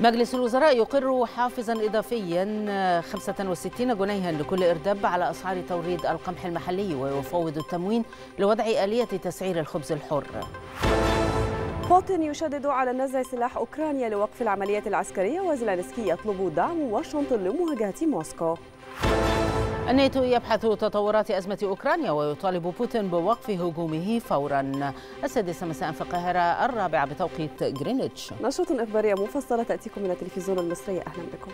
مجلس الوزراء يقر حافزا إضافيا 65 آه، جنيها لكل إرداب على أسعار توريد القمح المحلي ويفوض التموين لوضع آلية تسعير الخبز الحر بوتين يشدد على نزع سلاح أوكرانيا لوقف العمليات العسكرية وزلانسكي يطلب دعم واشنطن لمواجهة موسكو الناتو يبحث تطورات أزمة أوكرانيا ويطالب بوتين بوقف هجومه فورا السادسة مساء في القاهرة الرابعة بتوقيت جرينتش نشرة إخبارية مفصلة تأتيكم من التلفزيون المصري أهلا بكم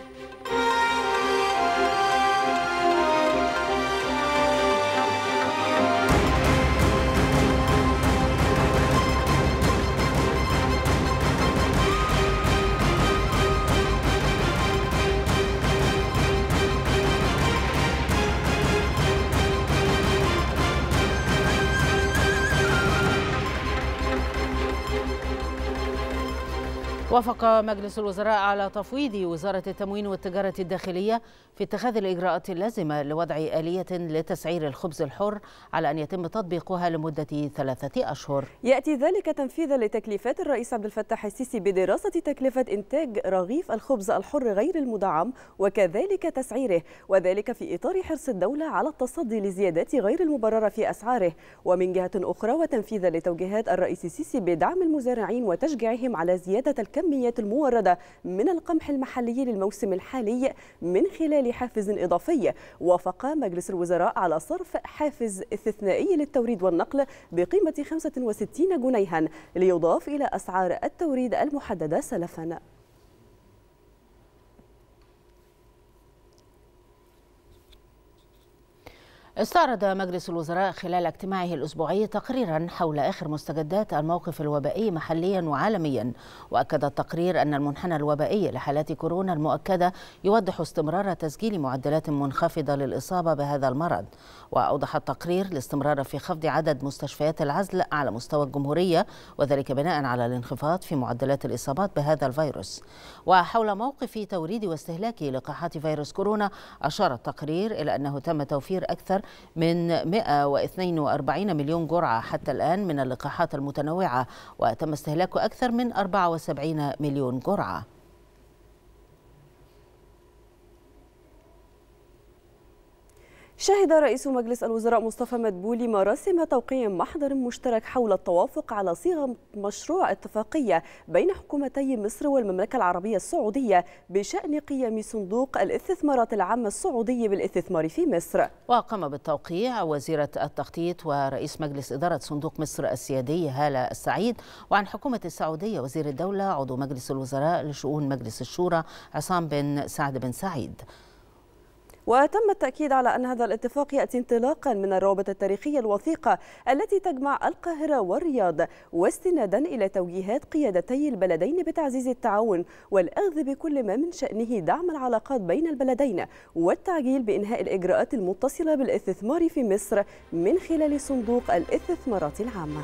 وافق مجلس الوزراء على تفويض وزارة التموين والتجارة الداخلية في اتخاذ الإجراءات اللازمة لوضع آلية لتسعير الخبز الحر على أن يتم تطبيقها لمدة ثلاثة أشهر يأتي ذلك تنفيذا لتكليفات الرئيس عبد الفتاح السيسي بدراسة تكلفة إنتاج رغيف الخبز الحر غير المدعم وكذلك تسعيره وذلك في إطار حرص الدولة على التصدي لزيادات غير المبررة في أسعاره ومن جهة أخرى وتنفيذا لتوجيهات الرئيس السيسي بدعم المزارعين وتشجيعهم على زيادة الكم الكميات الموردة من القمح المحلي للموسم الحالي من خلال حافز إضافي وافق مجلس الوزراء على صرف حافز استثنائي للتوريد والنقل بقيمة 65 جنيها ليضاف إلى أسعار التوريد المحددة سلفاً استعرض مجلس الوزراء خلال اجتماعه الأسبوعي تقريرا حول آخر مستجدات الموقف الوبائي محليا وعالميا وأكد التقرير أن المنحنى الوبائي لحالات كورونا المؤكدة يوضح استمرار تسجيل معدلات منخفضة للإصابة بهذا المرض وأوضح التقرير الاستمرار في خفض عدد مستشفيات العزل على مستوى الجمهورية وذلك بناء على الانخفاض في معدلات الإصابات بهذا الفيروس وحول موقف توريد واستهلاك لقاحات فيروس كورونا أشار التقرير إلى أنه تم توفير أكثر من 142 مليون جرعة حتى الآن من اللقاحات المتنوعة وتم استهلاك أكثر من 74 مليون جرعة شهد رئيس مجلس الوزراء مصطفى مدبولي مراسم توقيع محضر مشترك حول التوافق على صيغة مشروع اتفاقية بين حكومتي مصر والمملكة العربية السعودية بشأن قيام صندوق الاستثمارات العامة السعودي بالاستثمار في مصر وقام بالتوقيع وزيرة التخطيط ورئيس مجلس إدارة صندوق مصر السيادي هالة السعيد وعن حكومة السعودية وزير الدولة عضو مجلس الوزراء لشؤون مجلس الشورى عصام بن سعد بن سعيد وتم التأكيد على أن هذا الاتفاق يأتي انطلاقا من الروابط التاريخية الوثيقة التي تجمع القاهرة والرياض واستنادا إلى توجيهات قيادتي البلدين بتعزيز التعاون والأخذ بكل ما من شأنه دعم العلاقات بين البلدين والتعجيل بإنهاء الإجراءات المتصلة بالاستثمار في مصر من خلال صندوق الاستثمارات العامة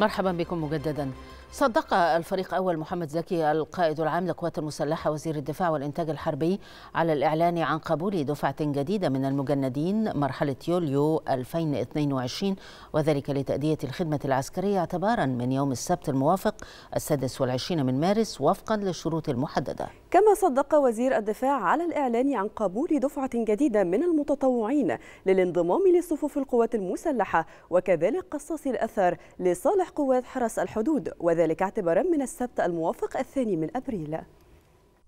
مرحبا بكم مجددا صدق الفريق أول محمد زكي القائد العام للقوات المسلحة وزير الدفاع والإنتاج الحربي على الإعلان عن قبول دفعة جديدة من المجندين مرحلة يوليو 2022 وذلك لتأدية الخدمة العسكرية اعتبارا من يوم السبت الموافق السادس والعشرين من مارس وفقا للشروط المحددة كما صدق وزير الدفاع على الإعلان عن قبول دفعة جديدة من المتطوعين للانضمام لصفوف القوات المسلحة وكذلك قصص الأثر لصالح قوات حرس الحدود وذلك وذلك اعتبارا من السبت الموافق الثاني من أبريل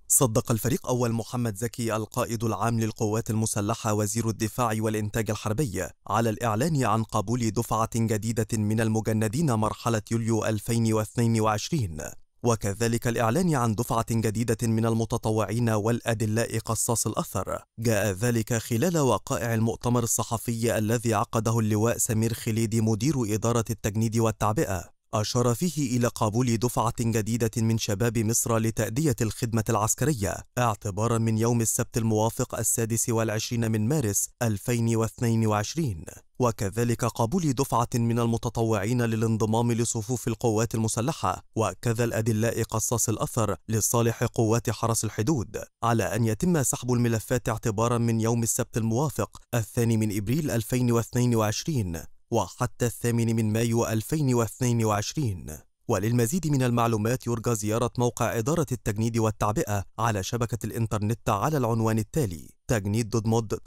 صدق الفريق أول محمد زكي القائد العام للقوات المسلحة وزير الدفاع والإنتاج الحربي على الإعلان عن قبول دفعة جديدة من المجندين مرحلة يوليو 2022 وكذلك الإعلان عن دفعة جديدة من المتطوعين والأدلاء قصاص الأثر جاء ذلك خلال وقائع المؤتمر الصحفي الذي عقده اللواء سمير خليدي مدير إدارة التجنيد والتعبئة أشار فيه إلى قبول دفعة جديدة من شباب مصر لتأدية الخدمة العسكرية اعتبارا من يوم السبت الموافق السادس والعشرين من مارس 2022 وكذلك قبول دفعة من المتطوعين للانضمام لصفوف القوات المسلحة وكذا الأدلاء قصاص الأثر لصالح قوات حرس الحدود على أن يتم سحب الملفات اعتبارا من يوم السبت الموافق الثاني من إبريل 2022 وحتى الثامن من مايو 2022 وللمزيد من المعلومات يرجى زيارة موقع إدارة التجنيد والتعبئة على شبكة الإنترنت على العنوان التالي تجنيد مود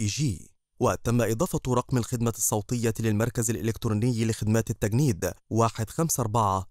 اي جي وتم إضافة رقم الخدمة الصوتية للمركز الإلكتروني لخدمات التجنيد 15499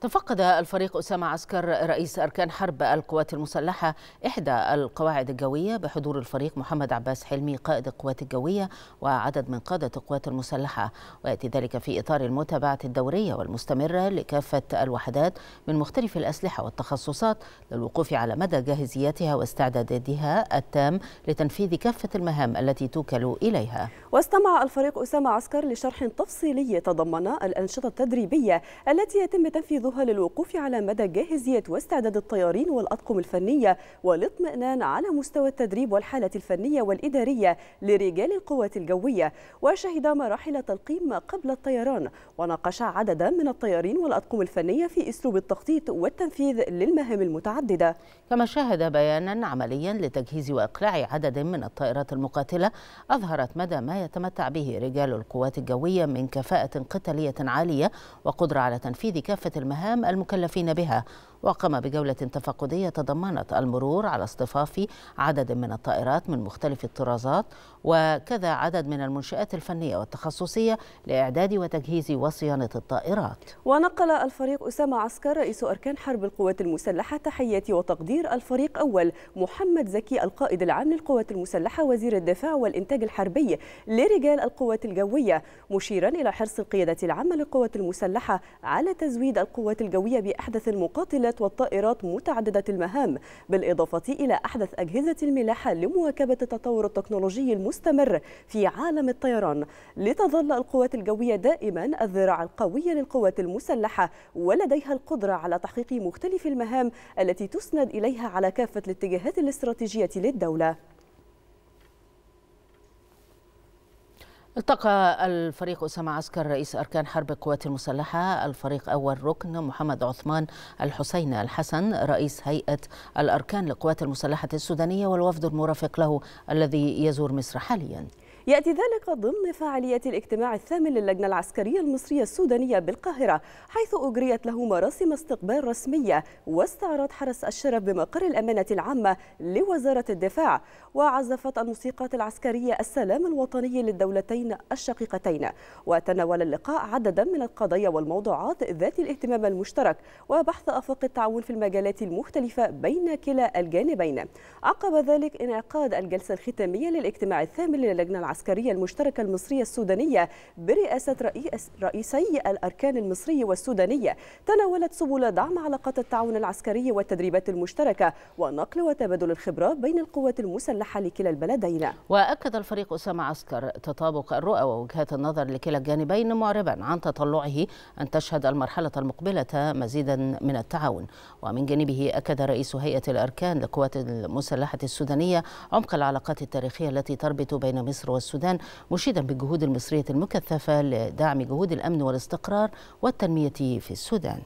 تفقد الفريق أسامة عسكر رئيس أركان حرب القوات المسلحة إحدى القواعد الجوية بحضور الفريق محمد عباس حلمي قائد القوات الجوية وعدد من قادة القوات المسلحة ويأتي ذلك في إطار المتابعة الدورية والمستمرة لكافة الوحدات من مختلف الأسلحة والتخصصات للوقوف على مدى جاهزيتها واستعداداتها التام لتنفيذ كافة المهام التي توكل إليها واستمع الفريق أسامة عسكر لشرح تفصيلي تضمن الأنشطة التدريبية التي يتم تنفيذها يعرضها للوقوف على مدى جاهزية واستعداد الطيارين والأطقم الفنية والاطمئنان على مستوى التدريب والحالة الفنية والإدارية لرجال القوات الجوية وشهد مراحل تلقيم قبل الطيران وناقش عددا من الطيارين والأطقم الفنية في أسلوب التخطيط والتنفيذ للمهام المتعددة كما شهد بيانا عمليا لتجهيز وإقلاع عدد من الطائرات المقاتلة أظهرت مدى ما يتمتع به رجال القوات الجوية من كفاءة قتالية عالية وقدرة على تنفيذ كافة المهام مهام المكلفين بها وقام بجولة تفقدية تضمنت المرور على اصطفاف عدد من الطائرات من مختلف الطرازات وكذا عدد من المنشآت الفنية والتخصصية لإعداد وتجهيز وصيانة الطائرات ونقل الفريق أسامة عسكر رئيس أركان حرب القوات المسلحة تحية وتقدير الفريق أول محمد زكي القائد العام للقوات المسلحة وزير الدفاع والإنتاج الحربي لرجال القوات الجوية مشيرا إلى حرص القيادة العامة للقوات المسلحة على تزويد القوات الجوية بأحدث المقاتلة الجوازات والطائرات متعددة المهام بالإضافة إلى أحدث أجهزة الملاحة لمواكبة التطور التكنولوجي المستمر في عالم الطيران لتظل القوات الجوية دائما الذراع القوية للقوات المسلحة ولديها القدرة على تحقيق مختلف المهام التي تسند إليها على كافة الاتجاهات الاستراتيجية للدولة التقى الفريق أسامة عسكر رئيس أركان حرب القوات المسلحة الفريق أول ركن محمد عثمان الحسين الحسن رئيس هيئة الأركان للقوات المسلحة السودانية والوفد المرافق له الذي يزور مصر حالياً يأتي ذلك ضمن فعالية الاجتماع الثامن للجنة العسكرية المصرية السودانية بالقاهرة حيث أجريت له مراسم استقبال رسمية واستعراض حرس الشرف بمقر الأمانة العامة لوزارة الدفاع وعزفت الموسيقات العسكرية السلام الوطني للدولتين الشقيقتين وتناول اللقاء عددا من القضايا والموضوعات ذات الاهتمام المشترك وبحث أفاق التعاون في المجالات المختلفة بين كلا الجانبين عقب ذلك انعقاد الجلسة الختامية للاجتماع الثامن للجنة العسكرية المشتركة المصرية السودانية برئاسة رئيس رئيسي الأركان المصري والسودانية تناولت سبل دعم علاقات التعاون العسكري والتدريبات المشتركة ونقل وتبادل الخبرات بين القوات المسلحة لكلا البلدين وأكد الفريق أسامة عسكر تطابق الرؤى ووجهات النظر لكلا الجانبين معربا عن تطلعه أن تشهد المرحلة المقبلة مزيدا من التعاون ومن جانبه أكد رئيس هيئة الأركان للقوات المسلحة السودانية عمق العلاقات التاريخية التي تربط بين مصر والسودان مشيدا بالجهود المصرية المكثفة لدعم جهود الأمن والاستقرار والتنمية في السودان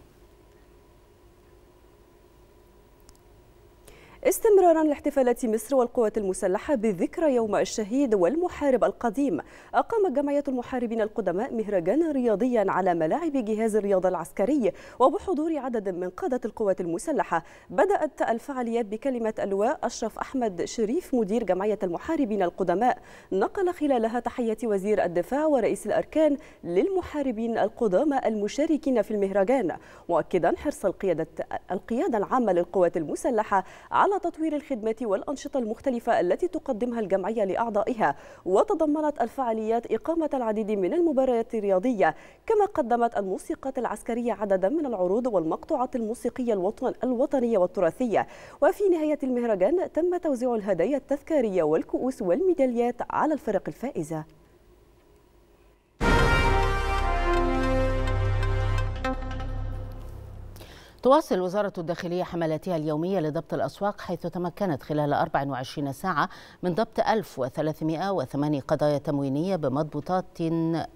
استمرارا لاحتفالات مصر والقوات المسلحة بذكرى يوم الشهيد والمحارب القديم أقامت جمعية المحاربين القدماء مهرجانا رياضيا على ملاعب جهاز الرياضة العسكري وبحضور عدد من قادة القوات المسلحة بدأت الفعاليات بكلمة اللواء أشرف أحمد شريف مدير جمعية المحاربين القدماء نقل خلالها تحية وزير الدفاع ورئيس الأركان للمحاربين القدامى المشاركين في المهرجان مؤكدا حرص القيادة, القيادة العامة للقوات المسلحة على تطوير الخدمات والأنشطة المختلفة التي تقدمها الجمعية لأعضائها وتضمنت الفعاليات إقامة العديد من المباريات الرياضية كما قدمت الموسيقات العسكرية عددا من العروض والمقطوعات الموسيقية الوطن الوطنية والتراثية وفي نهاية المهرجان تم توزيع الهدايا التذكارية والكؤوس والميداليات على الفرق الفائزة تواصل وزارة الداخلية حملاتها اليومية لضبط الأسواق حيث تمكنت خلال 24 ساعة من ضبط 1308 قضايا تموينية بمضبوطات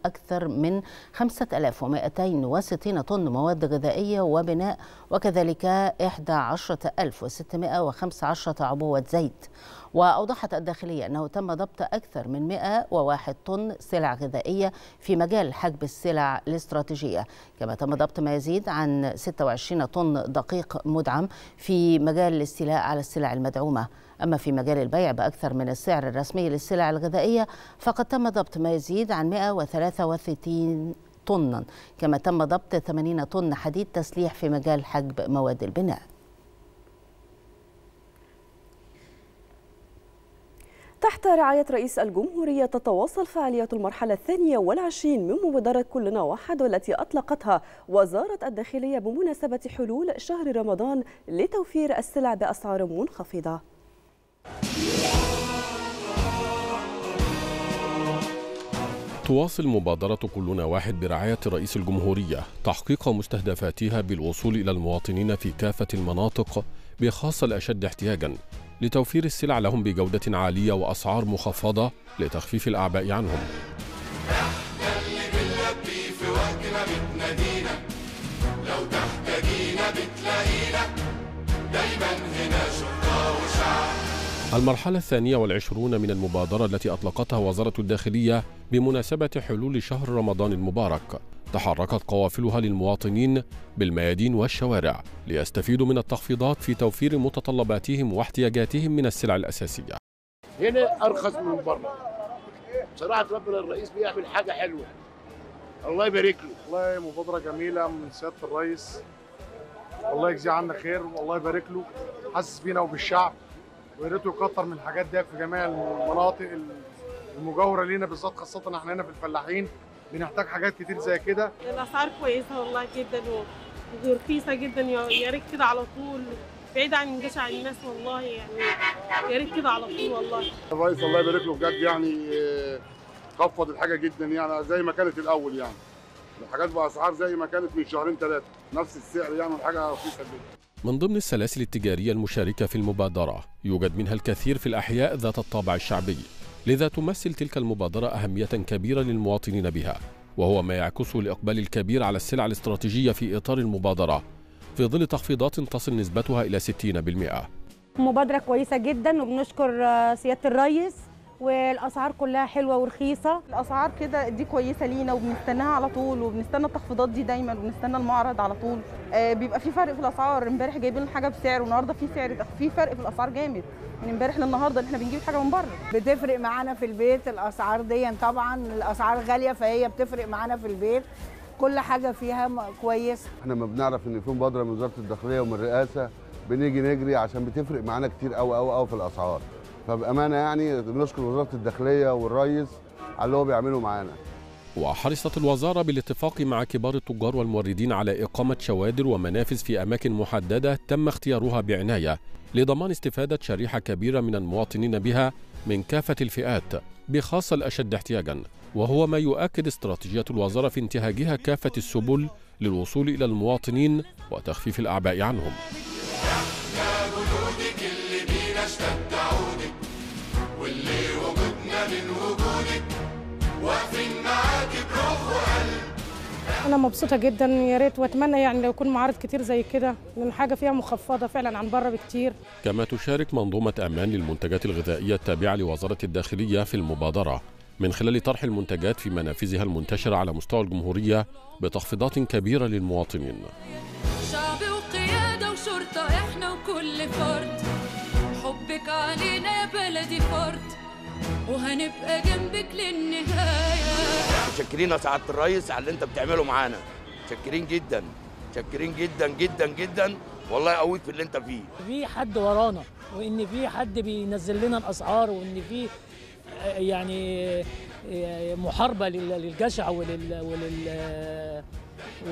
أكثر من 5260 طن مواد غذائية وبناء وكذلك 11615 عبوة زيت وأوضحت الداخلية أنه تم ضبط أكثر من 101 طن سلع غذائية في مجال حجب السلع الاستراتيجية كما تم ضبط ما يزيد عن 26 طن دقيق مدعم في مجال الاستيلاء على السلع المدعومة أما في مجال البيع بأكثر من السعر الرسمي للسلع الغذائية فقد تم ضبط ما يزيد عن 133 طنا كما تم ضبط 80 طن حديد تسليح في مجال حجب مواد البناء تحت رعاية رئيس الجمهورية تتواصل فعاليات المرحلة الثانية والعشرين من مبادرة كلنا واحد والتي أطلقتها وزارة الداخلية بمناسبة حلول شهر رمضان لتوفير السلع بأسعار منخفضة تواصل مبادرة كلنا واحد برعاية رئيس الجمهورية تحقيق مستهدفاتها بالوصول إلى المواطنين في كافة المناطق بخاصة الأشد احتياجاً لتوفير السلع لهم بجودة عالية وأسعار مخفضة لتخفيف الأعباء عنهم احنا اللي في بتنادينا لو تحتاجينا بتلاقينا دايما هنا وشعب المرحلة الثانية والعشرون من المبادرة التي أطلقتها وزارة الداخلية بمناسبة حلول شهر رمضان المبارك تحركت قوافلها للمواطنين بالميادين والشوارع ليستفيدوا من التخفيضات في توفير متطلباتهم واحتياجاتهم من السلع الأساسية هنا أرخص من بره. بصراحه ربنا الرئيس بيعمل حاجة حلوة الله يبارك له والله مبادرة جميلة من سيادة الرئيس الله يجزيه عنا خير والله يبارك له حاسس بينا وبالشعب ويا ريته يكتر من الحاجات دي في جميع المناطق المجاوره لينا بالذات خاصه احنا هنا في الفلاحين بنحتاج حاجات كتير زي كده الاسعار كويسه والله جدا ورخيصه جدا يا ريت كده على طول بعيد عن جشع الناس والله يعني يا ريت كده على طول والله الرئيس الله يبارك له بجد يعني آه، خفض الحاجه جدا يعني زي ما كانت الاول يعني الحاجات باسعار زي ما كانت من شهرين ثلاثه نفس السعر يعني الحاجه رخيصه جدا من ضمن السلاسل التجارية المشاركة في المبادرة يوجد منها الكثير في الأحياء ذات الطابع الشعبي لذا تمثل تلك المبادرة أهمية كبيرة للمواطنين بها وهو ما يعكسه الإقبال الكبير على السلع الاستراتيجية في إطار المبادرة في ظل تخفيضات تصل نسبتها إلى 60% مبادرة كويسة جدا وبنشكر آه، سيادة الرئيس والاسعار كلها حلوه ورخيصه الاسعار كده دي كويسه لينا وبنستناها على طول وبنستنى التخفيضات دي دايما وبنستنى المعرض على طول آه بيبقى في فرق في الاسعار امبارح جايبين الحاجه بسعر والنهارده في سعر في فرق في الاسعار جامد من يعني امبارح للنهارده ان احنا بنجيب حاجه من بره بتفرق معانا في البيت الاسعار دي طبعا الاسعار غاليه فهي بتفرق معانا في البيت كل حاجه فيها كويسه احنا ما بنعرف ان في مبادره من وزاره الداخليه ومن الرئاسه بنيجي نجري عشان بتفرق معانا كتير قوي قوي قوي في الاسعار فبامانه يعني بنشكر وزاره الداخليه والريس على اللي هو بيعمله معانا وحرصت الوزارة بالاتفاق مع كبار التجار والموردين على إقامة شوادر ومنافذ في أماكن محددة تم اختيارها بعناية لضمان استفادة شريحة كبيرة من المواطنين بها من كافة الفئات بخاصة الأشد احتياجا وهو ما يؤكد استراتيجية الوزارة في انتهاجها كافة السبل للوصول إلى المواطنين وتخفيف الأعباء عنهم انا مبسوطه جدا يا ريت واتمنى يعني لو يكون معارض كتير زي كده لان حاجه فيها مخفضه فعلا عن بره بكتير كما تشارك منظومه امان للمنتجات الغذائيه التابعه لوزاره الداخليه في المبادره من خلال طرح المنتجات في منافذها المنتشره على مستوى الجمهوريه بتخفيضات كبيره للمواطنين شعب وقياده وشرطه احنا وكل فرد حبك علينا يا بلدي فرد وهنبقى جنبك للنهايه متشكرين يا سعاده الريس على اللي انت بتعمله معانا متشكرين جدا متشكرين جدا جدا جدا والله قويت في اللي انت فيه في حد ورانا وان في حد بينزل لنا الاسعار وان في يعني محاربه للجشع ولل, ولل...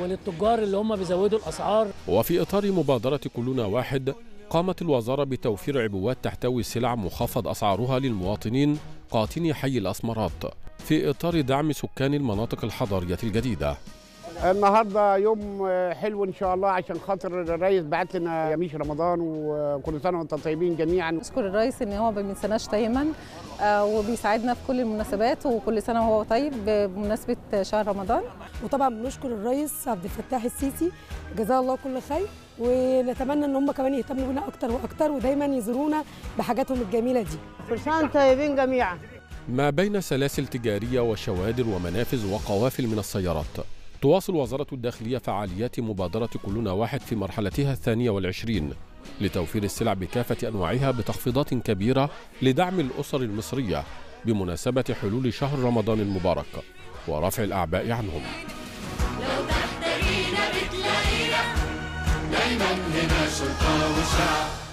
وللتجار اللي هم بيزودوا الاسعار وفي اطار مبادره كلنا واحد قامت الوزارة بتوفير عبوات تحتوي سلع مخفض أسعارها للمواطنين قاطني حي الأسمرات في إطار دعم سكان المناطق الحضرية الجديدة النهارده يوم حلو ان شاء الله عشان خاطر الرئيس بعت لنا يميش رمضان وكل سنه وانتم طيبين جميعا نشكر الرئيس ان هو ما بينساناش دايما آه، وبيساعدنا في كل المناسبات وكل سنه وهو طيب بمناسبه شهر رمضان وطبعا بنشكر الرئيس عبد الفتاح السيسي جزاه الله كل خير ونتمنى ان هم كمان يهتموا بنا اكتر واكتر ودايما يزورونا بحاجاتهم الجميله دي كل سنه طيبين جميعا ما بين سلاسل تجاريه وشوادر ومنافذ وقوافل من السيارات تواصل وزارة الداخلية فعاليات مبادرة كلنا واحد في مرحلتها الثانية والعشرين لتوفير السلع بكافة أنواعها بتخفيضات كبيرة لدعم الأسر المصرية بمناسبة حلول شهر رمضان المبارك ورفع الأعباء عنهم لو تحتاجينا بتلاقينا دايما هنا شرطة وشعب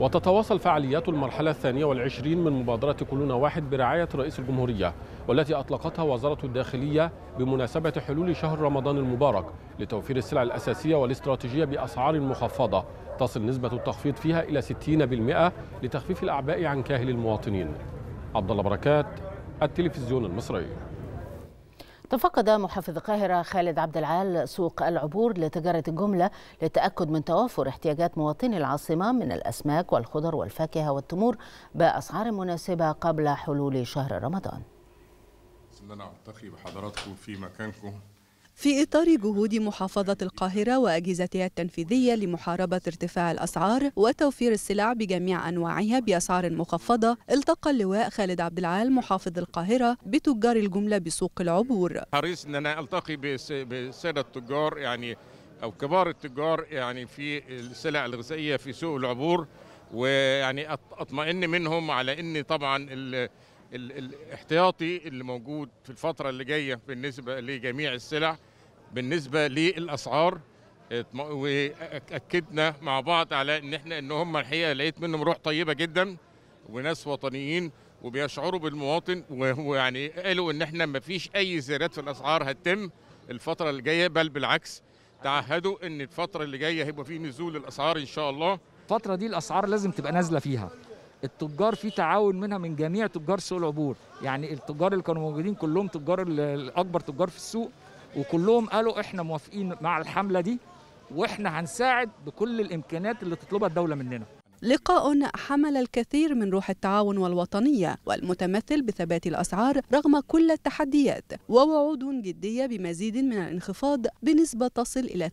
وتتواصل فعاليات المرحلة الثانية والعشرين من مبادرة كلنا واحد برعاية رئيس الجمهورية والتي أطلقتها وزارة الداخلية بمناسبة حلول شهر رمضان المبارك لتوفير السلع الأساسية والاستراتيجية بأسعار مخفضة تصل نسبة التخفيض فيها إلى 60% لتخفيف الأعباء عن كاهل المواطنين عبد الله بركات التلفزيون المصري تفقد محافظ القاهرة خالد عبد العال سوق العبور لتجارة الجملة للتأكد من توافر احتياجات مواطني العاصمة من الأسماك والخضر والفاكهة والتمور بأسعار مناسبة قبل حلول شهر رمضان. بسم الله بحضراتكم في مكانكم في إطار جهود محافظة القاهرة وأجهزتها التنفيذية لمحاربة ارتفاع الأسعار وتوفير السلع بجميع أنواعها بأسعار مخفضة، التقى اللواء خالد عبد العال محافظ القاهرة بتجار الجملة بسوق العبور. حريص إن أنا ألتقي بسادة التجار يعني أو كبار التجار يعني في السلع الغذائية في سوق العبور ويعني أطمئن منهم على إن طبعا الاحتياطي اللي موجود في الفتره اللي جايه بالنسبه لجميع السلع بالنسبه للاسعار واكدنا مع بعض على ان احنا ان هم الحقيقه لقيت منهم روح طيبه جدا وناس وطنيين وبيشعروا بالمواطن ويعني قالوا ان احنا ما فيش اي زيادات في الاسعار هتتم الفتره اللي جايه بل بالعكس تعهدوا ان الفتره اللي جايه هيبقى في نزول الاسعار ان شاء الله الفتره دي الاسعار لازم تبقى نازله فيها التجار في تعاون منها من جميع تجار سوق العبور يعني التجار اللي كانوا موجودين كلهم تجار الاكبر تجار في السوق وكلهم قالوا احنا موافقين مع الحمله دي واحنا هنساعد بكل الامكانيات اللي تطلبها الدوله مننا لقاء حمل الكثير من روح التعاون والوطنية والمتمثل بثبات الأسعار رغم كل التحديات ووعود جدية بمزيد من الانخفاض بنسبة تصل إلى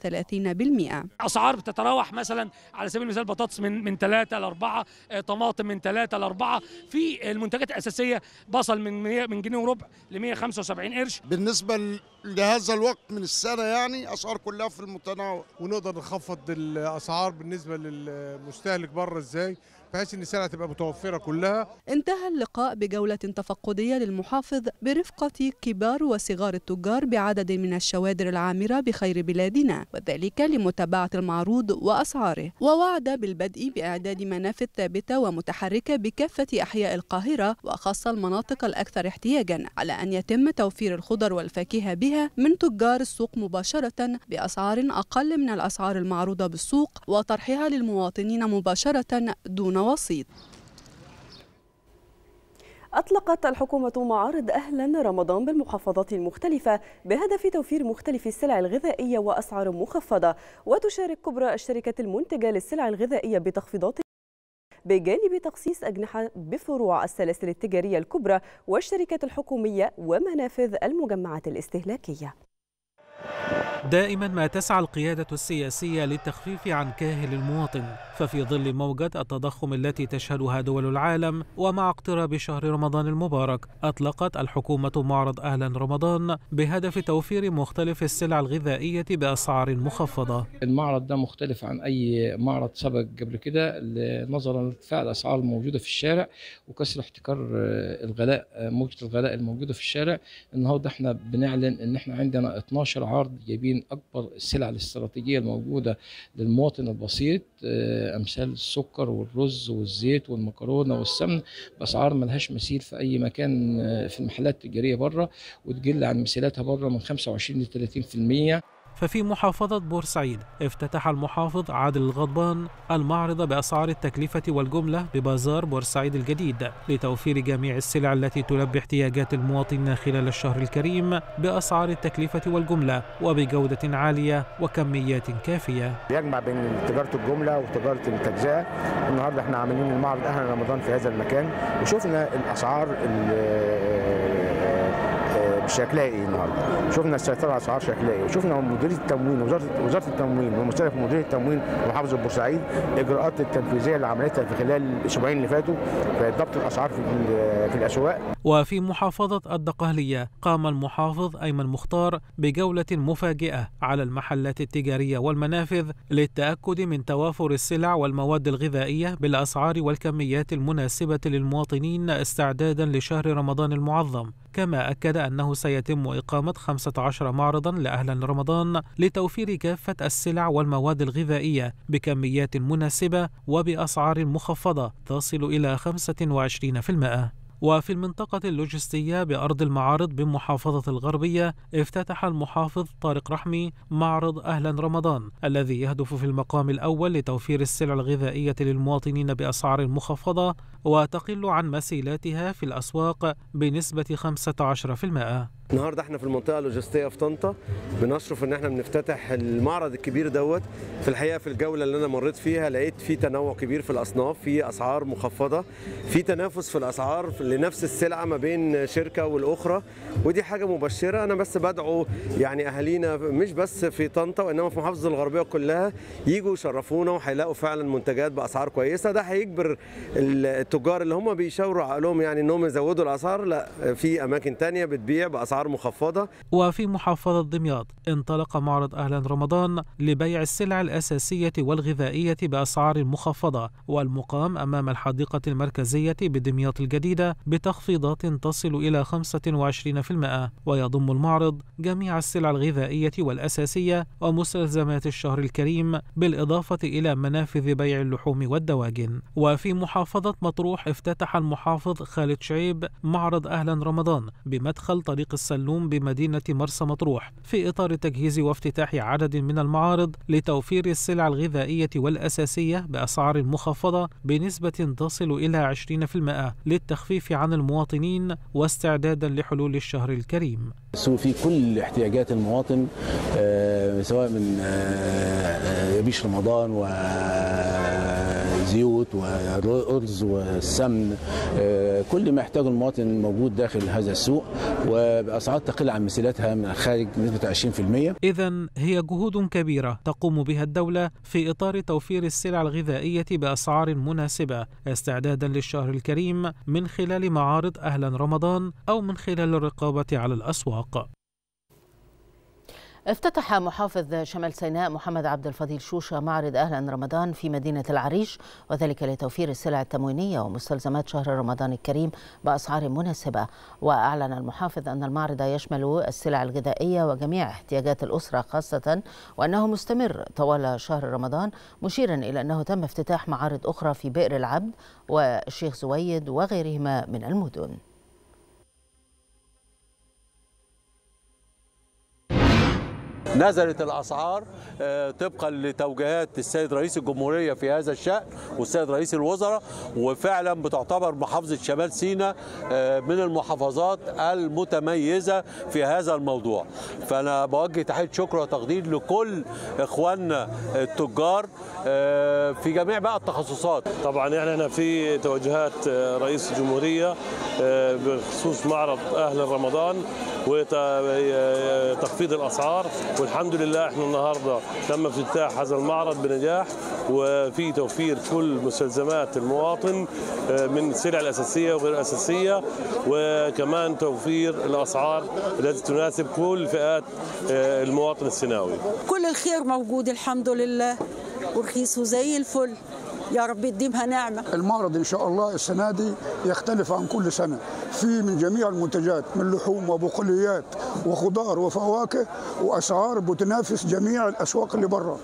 30% أسعار بتتراوح مثلا على سبيل المثال بطاطس من من 3 ل 4 طماطم من 3 ل 4 في المنتجات الأساسية بصل من من جنيه وربع ل 175 قرش بالنسبة لهذا الوقت من السنة يعني أسعار كلها في المتناول ونقدر نخفض الأسعار بالنسبة للمستهلك بره إزاي بحيث ان السلعه تبقى متوفره كلها انتهى اللقاء بجوله تفقديه للمحافظ برفقه كبار وصغار التجار بعدد من الشوادر العامره بخير بلادنا وذلك لمتابعه المعروض واسعاره ووعد بالبدء باعداد منافذ ثابته ومتحركه بكافه احياء القاهره وخاصه المناطق الاكثر احتياجا على ان يتم توفير الخضر والفاكهه بها من تجار السوق مباشره باسعار اقل من الاسعار المعروضه بالسوق وطرحها للمواطنين مباشره دون والنواصيد أطلقت الحكومة معارض أهلا رمضان بالمحافظات المختلفة بهدف توفير مختلف السلع الغذائية وأسعار مخفضة وتشارك كبرى الشركات المنتجة للسلع الغذائية بتخفيضات بجانب تخصيص أجنحة بفروع السلاسل التجارية الكبرى والشركات الحكومية ومنافذ المجمعات الاستهلاكية دائما ما تسعى القيادة السياسية للتخفيف عن كاهل المواطن ففي ظل موجة التضخم التي تشهدها دول العالم ومع اقتراب شهر رمضان المبارك أطلقت الحكومة معرض أهلا رمضان بهدف توفير مختلف السلع الغذائية بأسعار مخفضة المعرض ده مختلف عن أي معرض سبق قبل كده نظرا لارتفاع الأسعار الموجودة في الشارع وكسر احتكار آه، الغلاء آه، موجة الغلاء الموجودة في الشارع النهاردة احنا بنعلن ان احنا عندنا 12 عرض جايبين اكبر السلع الاستراتيجيه الموجوده للمواطن البسيط آه، امثال السكر والرز والزيت والمكرونه والسمن باسعار ملهاش مثيل في اي مكان آه، في المحلات التجاريه بره وتقل عن مثيلاتها بره من 25 ل 30% ففي محافظة بورسعيد افتتح المحافظ عادل الغضبان المعرض بأسعار التكلفة والجملة ببازار بورسعيد الجديد لتوفير جميع السلع التي تلبي احتياجات المواطنين خلال الشهر الكريم بأسعار التكلفة والجملة وبجودة عالية وكميات كافية يجمع بين تجارة الجملة وتجارة التجزئة النهاردة احنا عاملين المعرض أهل رمضان في هذا المكان وشفنا الأسعار شكلها ايه النهارده شفنا السيطره على الاسعار شكلها ايه وشفنا مديريه التموين وزاره وزاره التموين ومشترك مديريه التموين ومحافظه بورسعيد الاجراءات التنفيذيه اللي عملتها في خلال الاسبوعين اللي فاتوا في ضبط الاسعار في, في الاسواق وفي محافظه الدقهليه قام المحافظ ايمن مختار بجوله مفاجئه على المحلات التجاريه والمنافذ للتاكد من توافر السلع والمواد الغذائيه بالاسعار والكميات المناسبه للمواطنين استعدادا لشهر رمضان المعظم كما اكد انه سيتم إقامة 15 معرضا لأهلا رمضان لتوفير كافة السلع والمواد الغذائية بكميات مناسبة وبأسعار مخفضة تصل إلى 25%. وفي المنطقة اللوجستية بأرض المعارض بمحافظة الغربية افتتح المحافظ طارق رحمي معرض أهلا رمضان الذي يهدف في المقام الأول لتوفير السلع الغذائية للمواطنين بأسعار مخفضة وتقل عن مسيلاتها في الأسواق بنسبة 15% النهارده احنا في المنطقه اللوجستيه في طنطا بنشرف ان احنا بنفتتح المعرض الكبير دوت في الحقيقه في الجوله اللي انا مريت فيها لقيت في تنوع كبير في الاصناف في اسعار مخفضه في تنافس في الاسعار لنفس السلعه ما بين شركه والاخرى ودي حاجه مبشره انا بس بدعو يعني اهالينا مش بس في طنطا وانما في محافظه الغربيه كلها يجوا يشرفونا وهيلاقوا فعلا منتجات باسعار كويسه ده هيجبر التجار اللي هم بيشاوروا عقلهم يعني انهم يزودوا الاسعار لا في اماكن ثانيه بتبيع باسعار بأسعار مخفضة وفي محافظة دمياط انطلق معرض أهلا رمضان لبيع السلع الأساسية والغذائية بأسعار مخفضة والمقام أمام الحديقة المركزية بدمياط الجديدة بتخفيضات تصل إلى 25% ويضم المعرض جميع السلع الغذائية والأساسية ومستلزمات الشهر الكريم بالإضافة إلى منافذ بيع اللحوم والدواجن وفي محافظة مطروح افتتح المحافظ خالد شعيب معرض أهلا رمضان بمدخل طريق السلوم بمدينة مرسى مطروح في إطار تجهيز وافتتاح عدد من المعارض لتوفير السلع الغذائية والأساسية بأسعار مخفضة بنسبة تصل إلى 20% للتخفيف عن المواطنين واستعدادا لحلول الشهر الكريم في كل احتياجات المواطن آه، سواء من آه، آه، يبيش رمضان و زيوت وارز والسمن كل ما يحتاجه المواطن موجود داخل هذا السوق وباسعار تقل عن مثيلاتها من الخارج بنسبه 20% اذا هي جهود كبيره تقوم بها الدوله في اطار توفير السلع الغذائيه باسعار مناسبه استعدادا للشهر الكريم من خلال معارض اهلا رمضان او من خلال الرقابه على الاسواق الحق افتتح محافظ شمال سيناء محمد عبد الفضيل شوشة معرض أهلا رمضان في مدينة العريش وذلك لتوفير السلع التموينية ومستلزمات شهر رمضان الكريم بأسعار مناسبة وأعلن المحافظ أن المعرض يشمل السلع الغذائية وجميع احتياجات الأسرة خاصة وأنه مستمر طوال شهر رمضان مشيرا إلى أنه تم افتتاح معارض أخرى في بئر العبد والشيخ زويد وغيرهما من المدن نزلت الاسعار آه، طبقا لتوجيهات السيد رئيس الجمهوريه في هذا الشان والسيد رئيس الوزراء وفعلا بتعتبر محافظه شمال سيناء آه، من المحافظات المتميزه في هذا الموضوع فانا بوجه تحيه شكر وتقدير لكل اخواننا التجار آه، في جميع بقى التخصصات طبعا يعني احنا في توجهات رئيس الجمهوريه بخصوص معرض اهل رمضان تخفيض الاسعار والحمد لله احنا النهارده تم افتتاح هذا المعرض بنجاح وفي توفير كل مستلزمات المواطن آه، من السلع الاساسيه وغير الاساسيه وكمان توفير الاسعار التي تناسب كل فئات آه، المواطن السيناوي. كل الخير موجود الحمد لله ورخيص وزي الفل. يا رب يديمها نعمه المعرض ان شاء الله السنه دي يختلف عن كل سنه في من جميع المنتجات من لحوم وبقوليات وخضار وفواكه وأسعار بتنافس جميع الأسواق اللي برا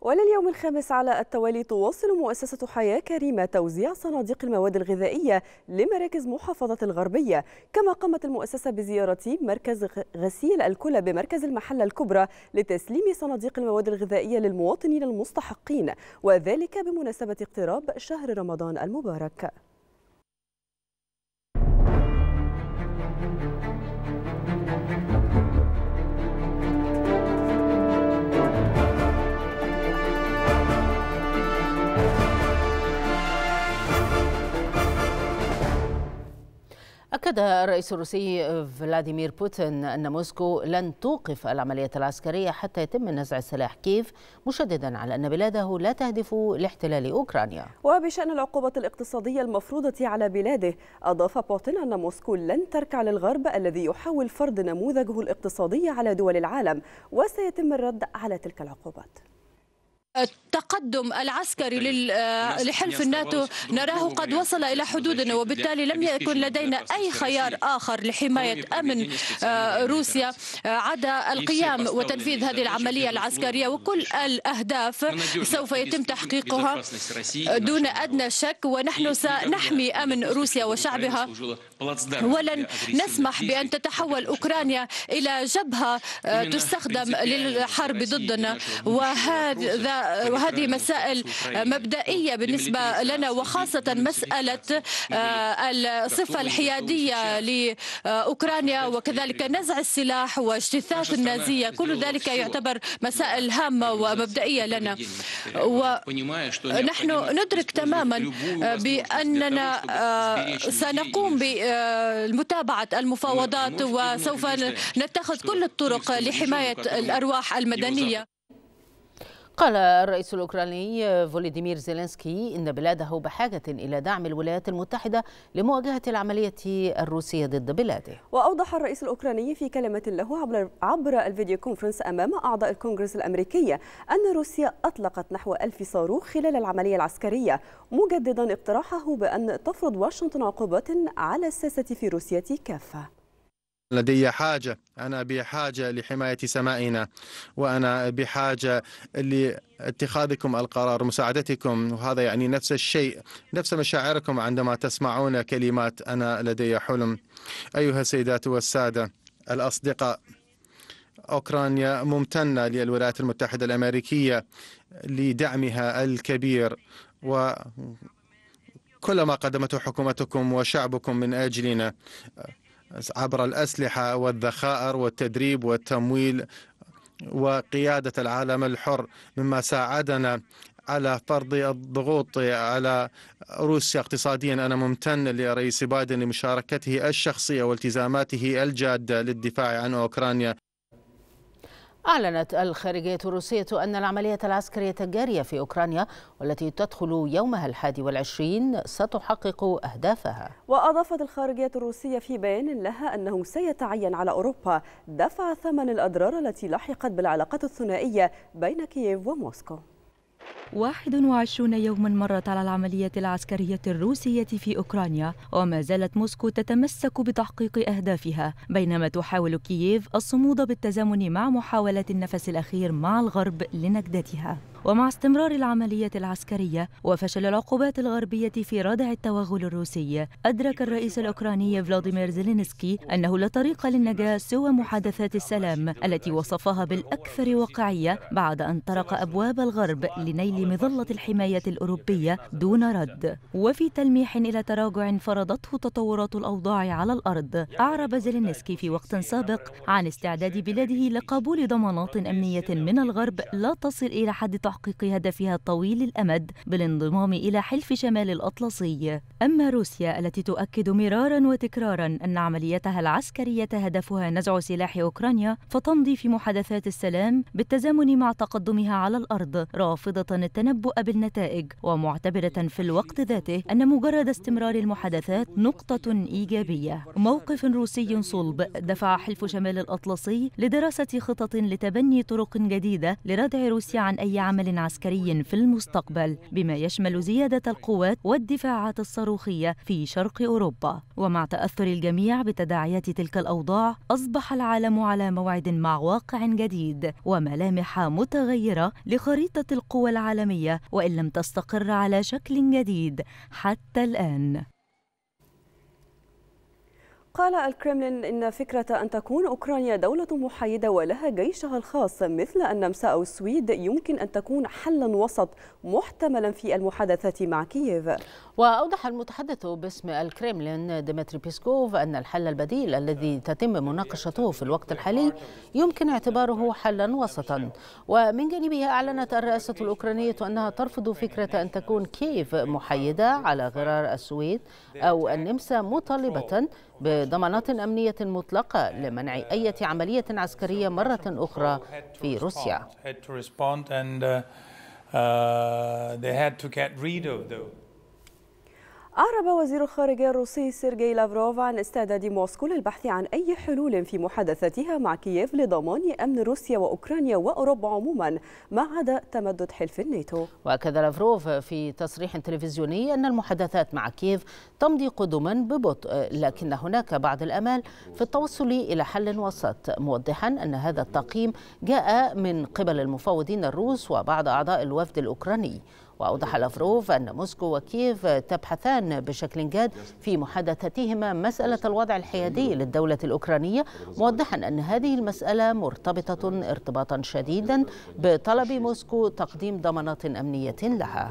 ولليوم الخامس على التوالي تواصل مؤسسة حياة كريمة توزيع صناديق المواد الغذائية لمراكز محافظة الغربية كما قامت المؤسسة بزيارة مركز غسيل الكلى بمركز المحلة الكبرى لتسليم صناديق المواد الغذائية للمواطنين المستحقين وذلك بمناسبة اقتراب شهر رمضان المبارك أكد الرئيس الروسي فلاديمير بوتين أن موسكو لن توقف العملية العسكرية حتى يتم نزع سلاح كيف مشددا على أن بلاده لا تهدف لاحتلال أوكرانيا وبشأن العقوبة الاقتصادية المفروضة على بلاده أضاف بوتين أن موسكو لن تركع للغرب الذي يحاول فرض نموذجه الاقتصادي على دول العالم وسيتم الرد على تلك العقوبات التقدم العسكري آه، لحلف الناتو نراه قد وصل إلى حدودنا وبالتالي لم يكن لدينا أي خيار آخر لحماية أمن روسيا عدا القيام وتنفيذ هذه العملية العسكرية وكل الأهداف سوف يتم تحقيقها دون أدنى شك ونحن سنحمي أمن روسيا وشعبها ولن نسمح بأن تتحول أوكرانيا إلى جبهة آه، تستخدم للحرب ضدنا وهذا وهذه مسائل مبدئية بالنسبة لنا وخاصة مسألة آه، الصفة الحيادية لأوكرانيا وكذلك نزع السلاح واجتثاث النازية كل ذلك يعتبر مسائل نعم. هامة ومبدئية لنا ونحن ندرك تماما بأننا آه، سنقوم ب متابعة المفاوضات وسوف نتخذ كل الطرق لحماية الأرواح المدنية قال الرئيس الأوكراني فولوديمير زيلينسكي إن بلاده بحاجة إلى دعم الولايات المتحدة لمواجهة العملية الروسية ضد بلاده وأوضح الرئيس الأوكراني في كلمة له عبر الفيديو كونفرنس أمام أعضاء الكونغرس الأمريكية أن روسيا أطلقت نحو ألف صاروخ خلال العملية العسكرية مجددا اقتراحه بأن تفرض واشنطن عقوبات على الساسة في روسيا كافة لدي حاجة أنا بحاجة لحماية سمائنا وأنا بحاجة لاتخاذكم القرار مساعدتكم وهذا يعني نفس الشيء نفس مشاعركم عندما تسمعون كلمات أنا لدي حلم أيها السيدات والسادة الأصدقاء أوكرانيا ممتنة للولايات المتحدة الأمريكية لدعمها الكبير و كل ما قدمته حكومتكم وشعبكم من أجلنا عبر الأسلحة والذخائر والتدريب والتمويل وقيادة العالم الحر مما ساعدنا على فرض الضغوط على روسيا اقتصاديا أنا ممتن لرئيس بايدن لمشاركته الشخصية والتزاماته الجادة للدفاع عن أوكرانيا أعلنت الخارجية الروسية أن العملية العسكرية الجارية في أوكرانيا والتي تدخل يومها الحادي والعشرين ستحقق أهدافها وأضافت الخارجية الروسية في بيان لها أنه سيتعين على أوروبا دفع ثمن الأضرار التي لحقت بالعلاقات الثنائية بين كييف وموسكو 21 يوما مرت على العملية العسكرية الروسية في أوكرانيا وما زالت موسكو تتمسك بتحقيق أهدافها بينما تحاول كييف الصمود بالتزامن مع محاولة النفس الأخير مع الغرب لنجدتها ومع استمرار العملية العسكرية وفشل العقوبات الغربية في ردع التوغل الروسي أدرك الرئيس الأوكراني فلاديمير زيلينسكي أنه لا طريق للنجاة سوى محادثات السلام التي وصفها بالأكثر واقعية بعد أن طرق أبواب الغرب لنيل مظلة الحماية الأوروبية دون رد وفي تلميح إلى تراجع فرضته تطورات الأوضاع على الأرض أعرب زيلينسكي في وقت سابق عن استعداد بلاده لقبول ضمانات أمنية من الغرب لا تصل إلى حد تحقيق هدفها الطويل الأمد بالانضمام إلى حلف شمال الأطلسي أما روسيا التي تؤكد مرارا وتكرارا أن عمليتها العسكرية هدفها نزع سلاح أوكرانيا فتمضي في محادثات السلام بالتزامن مع تقدمها على الأرض رافضة التنبؤ بالنتائج ومعتبرة في الوقت ذاته أن مجرد استمرار المحادثات نقطة إيجابية موقف روسي صلب دفع حلف شمال الأطلسي لدراسة خطط لتبني طرق جديدة لردع روسيا عن أي عمل عمل عسكري في المستقبل بما يشمل زيادة القوات والدفاعات الصاروخية في شرق أوروبا ومع تأثر الجميع بتداعيات تلك الأوضاع أصبح العالم على موعد مع واقع جديد وملامح متغيرة لخريطة القوى العالمية وإن لم تستقر على شكل جديد حتى الآن قال الكرملين إن فكرة أن تكون أوكرانيا دولة محايدة ولها جيشها الخاص مثل النمسا أو السويد يمكن أن تكون حلا وسط محتملا في المحادثات مع كييف وأوضح المتحدث باسم الكريملين ديمتري بيسكوف أن الحل البديل الذي تتم مناقشته في الوقت الحالي يمكن اعتباره حلا وسطا ومن جانبها أعلنت الرئاسة الأوكرانية أنها ترفض فكرة أن تكون كييف محيدة على غرار السويد أو النمسا مطالبة بضمانات أمنية مطلقة لمنع أي عملية عسكرية مرة أخرى في روسيا. أعرب وزير الخارجية الروسي سيرجي لافروف عن استعداد موسكو للبحث عن أي حلول في محادثاتها مع كييف لضمان أمن روسيا وأوكرانيا وأوروبا عموما ما عدا تمدد حلف الناتو وأكد لافروف في تصريح تلفزيوني أن المحادثات مع كييف تمضي قدما ببطء لكن هناك بعض الأمال في التوصل إلى حل وسط موضحا أن هذا التقييم جاء من قبل المفاوضين الروس وبعض أعضاء الوفد الأوكراني وأوضح لافروف أن موسكو وكييف تبحثان بشكل جاد في محادثتهما مسألة الوضع الحيادي للدولة الأوكرانية موضحا أن هذه المسألة مرتبطة ارتباطا شديدا بطلب موسكو تقديم ضمانات أمنية لها.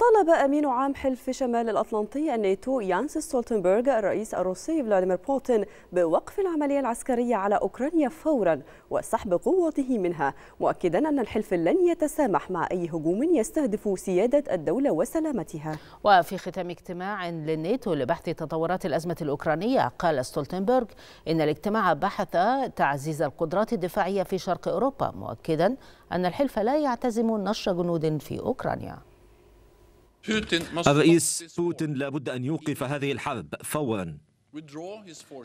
طالب أمين عام حلف شمال الأطلنطي الناتو يانس ستولتنبرغ الرئيس الروسي فلاديمير بوتين بوقف العملية العسكرية على أوكرانيا فورا وسحب قوته منها مؤكدا أن الحلف لن يتسامح مع أي هجوم يستهدف سيادة الدولة وسلامتها وفي ختام اجتماع للناتو لبحث تطورات الأزمة الأوكرانية قال ستولتنبرغ إن الاجتماع بحث تعزيز القدرات الدفاعية في شرق أوروبا مؤكدا أن الحلف لا يعتزم نشر جنود في أوكرانيا الرئيس بوتين لابد أن يوقف هذه الحرب فورا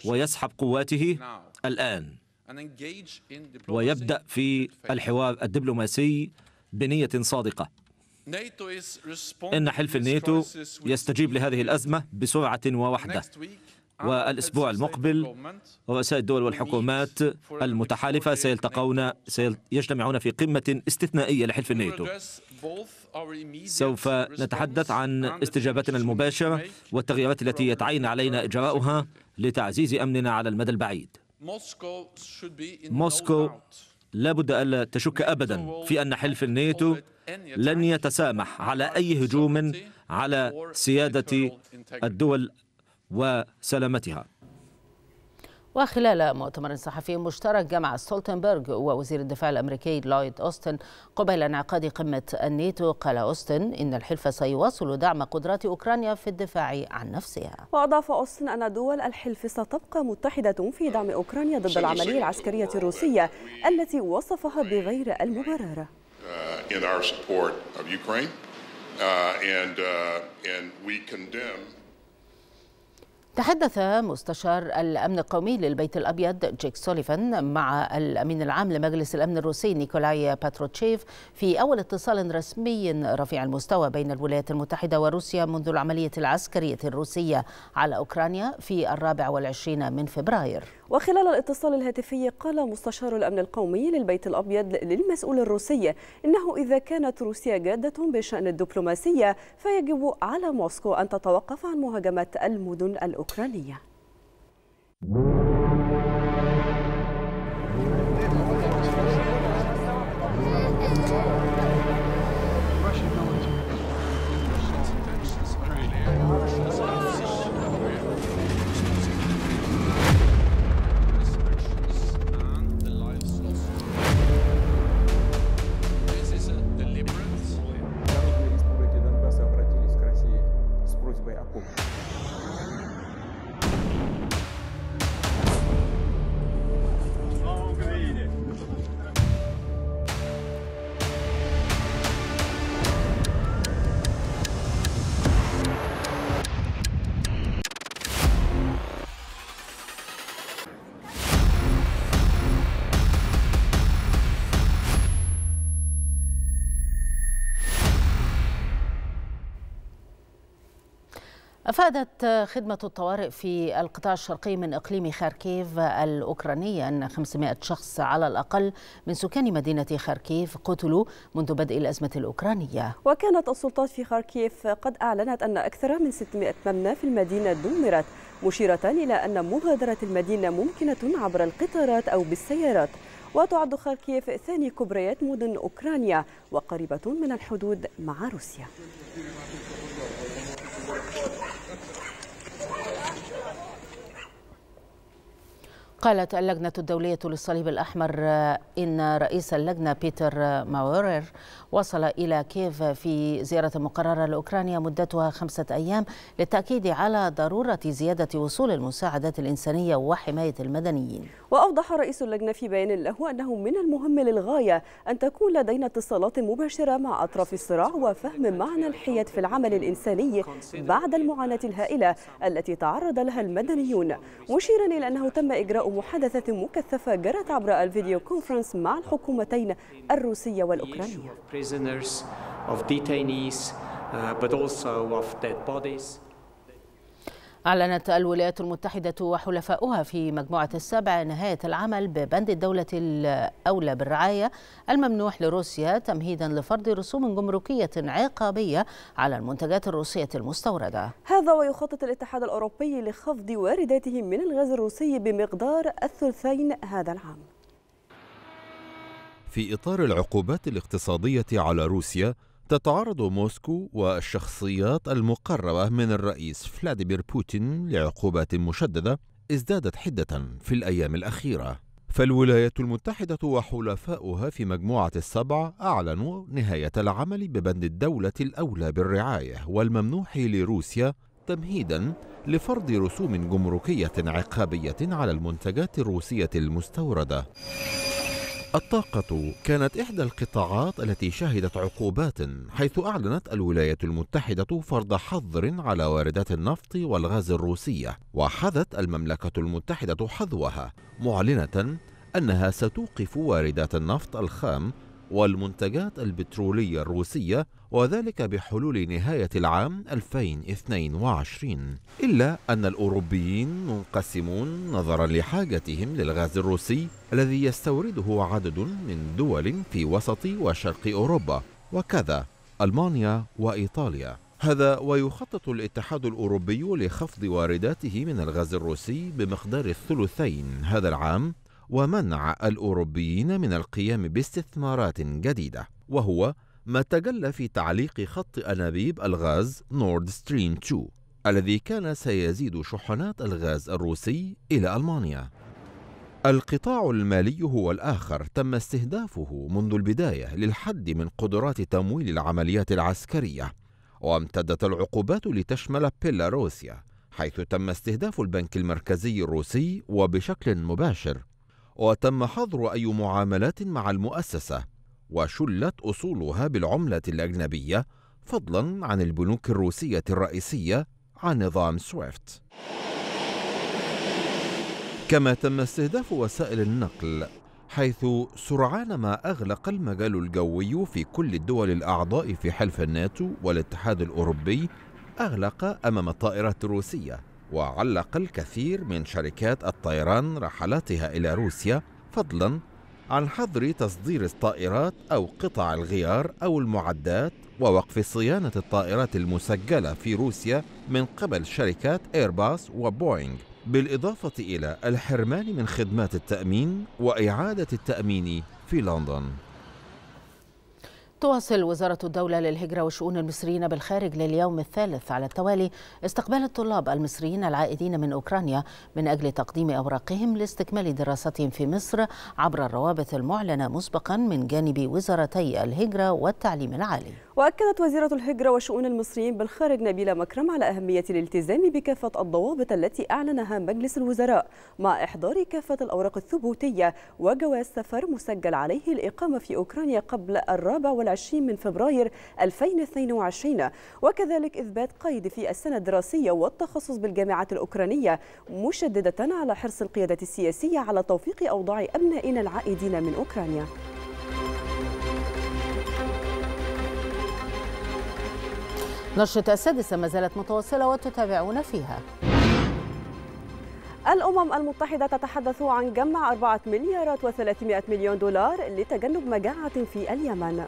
ويسحب قواته الآن ويبدأ في الحوار الدبلوماسي بنية صادقة إن حلف الناتو يستجيب لهذه الأزمة بسرعة ووحدة آه، والأسبوع المقبل رؤساء الدول والحكومات المتحالفة سيلتقون سيجتمعون في قمة استثنائية لحلف الناتو سوف نتحدث عن استجابتنا المباشرة والتغييرات التي يتعين علينا إجراؤها لتعزيز أمننا على المدى البعيد موسكو لا بد ألا تشك أبدا في أن حلف الناتو لن يتسامح على أي هجوم على سيادة الدول وسلامتها وخلال مؤتمر صحفي مشترك جمع ستولتنبرغ ووزير الدفاع الامريكي لويد اوستن قبل انعقاد قمه الناتو قال اوستن ان الحلف سيواصل دعم قدرات اوكرانيا في الدفاع عن نفسها. واضاف اوستن ان دول الحلف ستبقى متحده في دعم اوكرانيا ضد العمليه العسكريه الروسيه التي وصفها بغير المبرره. Uh, تحدث مستشار الأمن القومي للبيت الأبيض جيك سوليفان مع الأمين العام لمجلس الأمن الروسي نيكولاي باتروتشيف في أول اتصال رسمي رفيع المستوى بين الولايات المتحدة وروسيا منذ العملية العسكرية الروسية على أوكرانيا في الرابع والعشرين من فبراير وخلال الاتصال الهاتفي قال مستشار الأمن القومي للبيت الأبيض للمسؤول الروسي إنه إذا كانت روسيا جادة بشأن الدبلوماسية فيجب على موسكو أن تتوقف عن مهاجمة المدن الأوكرانية الأوكرانية أفادت خدمة الطوارئ في القطاع الشرقي من إقليم خاركيف الأوكراني أن 500 شخص على الأقل من سكان مدينة خاركيف قتلوا منذ بدء الأزمة الأوكرانية وكانت السلطات في خاركيف قد أعلنت أن أكثر من 600 مبنى في المدينة دمرت مشيرة إلى أن مغادرة المدينة ممكنة عبر القطارات أو بالسيارات وتعد خاركيف ثاني كبريات مدن أوكرانيا وقريبة من الحدود مع روسيا قالت اللجنة الدولية للصليب الأحمر آه، إن رئيس اللجنة بيتر آه، ماورر وصل إلى كييف في زيارة مقررة لأوكرانيا مدتها خمسة أيام للتأكيد على ضرورة زيادة وصول المساعدات الإنسانية وحماية المدنيين وأوضح رئيس اللجنة في بيان له أنه من المهم للغاية أن تكون لدينا اتصالات مباشرة مع أطراف الصراع وفهم معنى الحياد في العمل الإنساني بعد المعاناة الهائلة التي تعرض لها المدنيون مشيرا إلى أنه تم إجراء محادثة مكثفة جرت عبر الفيديو كونفرنس مع الحكومتين الروسية والأوكرانية. أعلنت الولايات المتحدة وحلفاؤها في مجموعة السبع نهاية العمل ببند الدولة الأولى بالرعاية الممنوح لروسيا تمهيدا لفرض رسوم جمركية عقابية على المنتجات الروسية المستوردة هذا ويخطط الاتحاد الأوروبي لخفض وارداته من الغاز الروسي بمقدار الثلثين هذا العام في إطار العقوبات الاقتصادية على روسيا تتعرض موسكو والشخصيات المقربة من الرئيس فلاديمير بوتين لعقوبات مشددة ازدادت حدة في الأيام الأخيرة فالولايات المتحدة وحلفاؤها في مجموعة السبع أعلنوا نهاية العمل ببند الدولة الأولى بالرعاية والممنوح لروسيا تمهيدا لفرض رسوم جمركية عقابية على المنتجات الروسية المستوردة الطاقة كانت إحدى القطاعات التي شهدت عقوبات حيث أعلنت الولايات المتحدة فرض حظر على واردات النفط والغاز الروسية وحذت المملكة المتحدة حذوها معلنة أنها ستوقف واردات النفط الخام والمنتجات البترولية الروسية وذلك بحلول نهاية العام 2022 إلا أن الأوروبيين منقسمون نظرا لحاجتهم للغاز الروسي الذي يستورده عدد من دول في وسط وشرق أوروبا وكذا ألمانيا وإيطاليا هذا ويخطط الاتحاد الأوروبي لخفض وارداته من الغاز الروسي بمقدار الثلثين هذا العام ومنع الأوروبيين من القيام باستثمارات جديدة وهو ما تجلى في تعليق خط أنابيب الغاز نورد ستريم 2 الذي كان سيزيد شحنات الغاز الروسي إلى ألمانيا القطاع المالي هو الآخر تم استهدافه منذ البداية للحد من قدرات تمويل العمليات العسكرية وامتدت العقوبات لتشمل بيلاروسيا حيث تم استهداف البنك المركزي الروسي وبشكل مباشر وتم حظر أي معاملات مع المؤسسة وشلت أصولها بالعملة الأجنبية فضلا عن البنوك الروسية الرئيسية عن نظام سويفت كما تم استهداف وسائل النقل حيث سرعان ما أغلق المجال الجوي في كل الدول الأعضاء في حلف الناتو والاتحاد الأوروبي أغلق أمام الطائرات الروسية وعلق الكثير من شركات الطيران رحلاتها إلى روسيا فضلا عن حظر تصدير الطائرات أو قطع الغيار أو المعدات ووقف صيانة الطائرات المسجلة في روسيا من قبل شركات إيرباص وبوينغ بالإضافة إلى الحرمان من خدمات التأمين وإعادة التأمين في لندن تواصل وزارة الدولة للهجرة وشؤون المصريين بالخارج لليوم الثالث على التوالي استقبال الطلاب المصريين العائدين من أوكرانيا من أجل تقديم أوراقهم لاستكمال دراستهم في مصر عبر الروابط المعلنة مسبقا من جانب وزارتي الهجرة والتعليم العالي وأكدت وزيرة الهجرة وشؤون المصريين بالخارج نبيلة مكرم على أهمية الالتزام بكافة الضوابط التي أعلنها مجلس الوزراء مع إحضار كافة الأوراق الثبوتية وجواز سفر مسجل عليه الإقامة في أوكرانيا قبل الرابع والعشرين من فبراير 2022 وكذلك إثبات قيد في السنة الدراسية والتخصص بالجامعات الأوكرانية مشددة على حرص القيادة السياسية على توفيق أوضاع أبنائنا العائدين من أوكرانيا نشرة السادسة ما زالت متواصلة وتتابعون فيها الأمم المتحدة تتحدث عن جمع أربعة مليارات وثلاثمائة مليون دولار لتجنب مجاعة في اليمن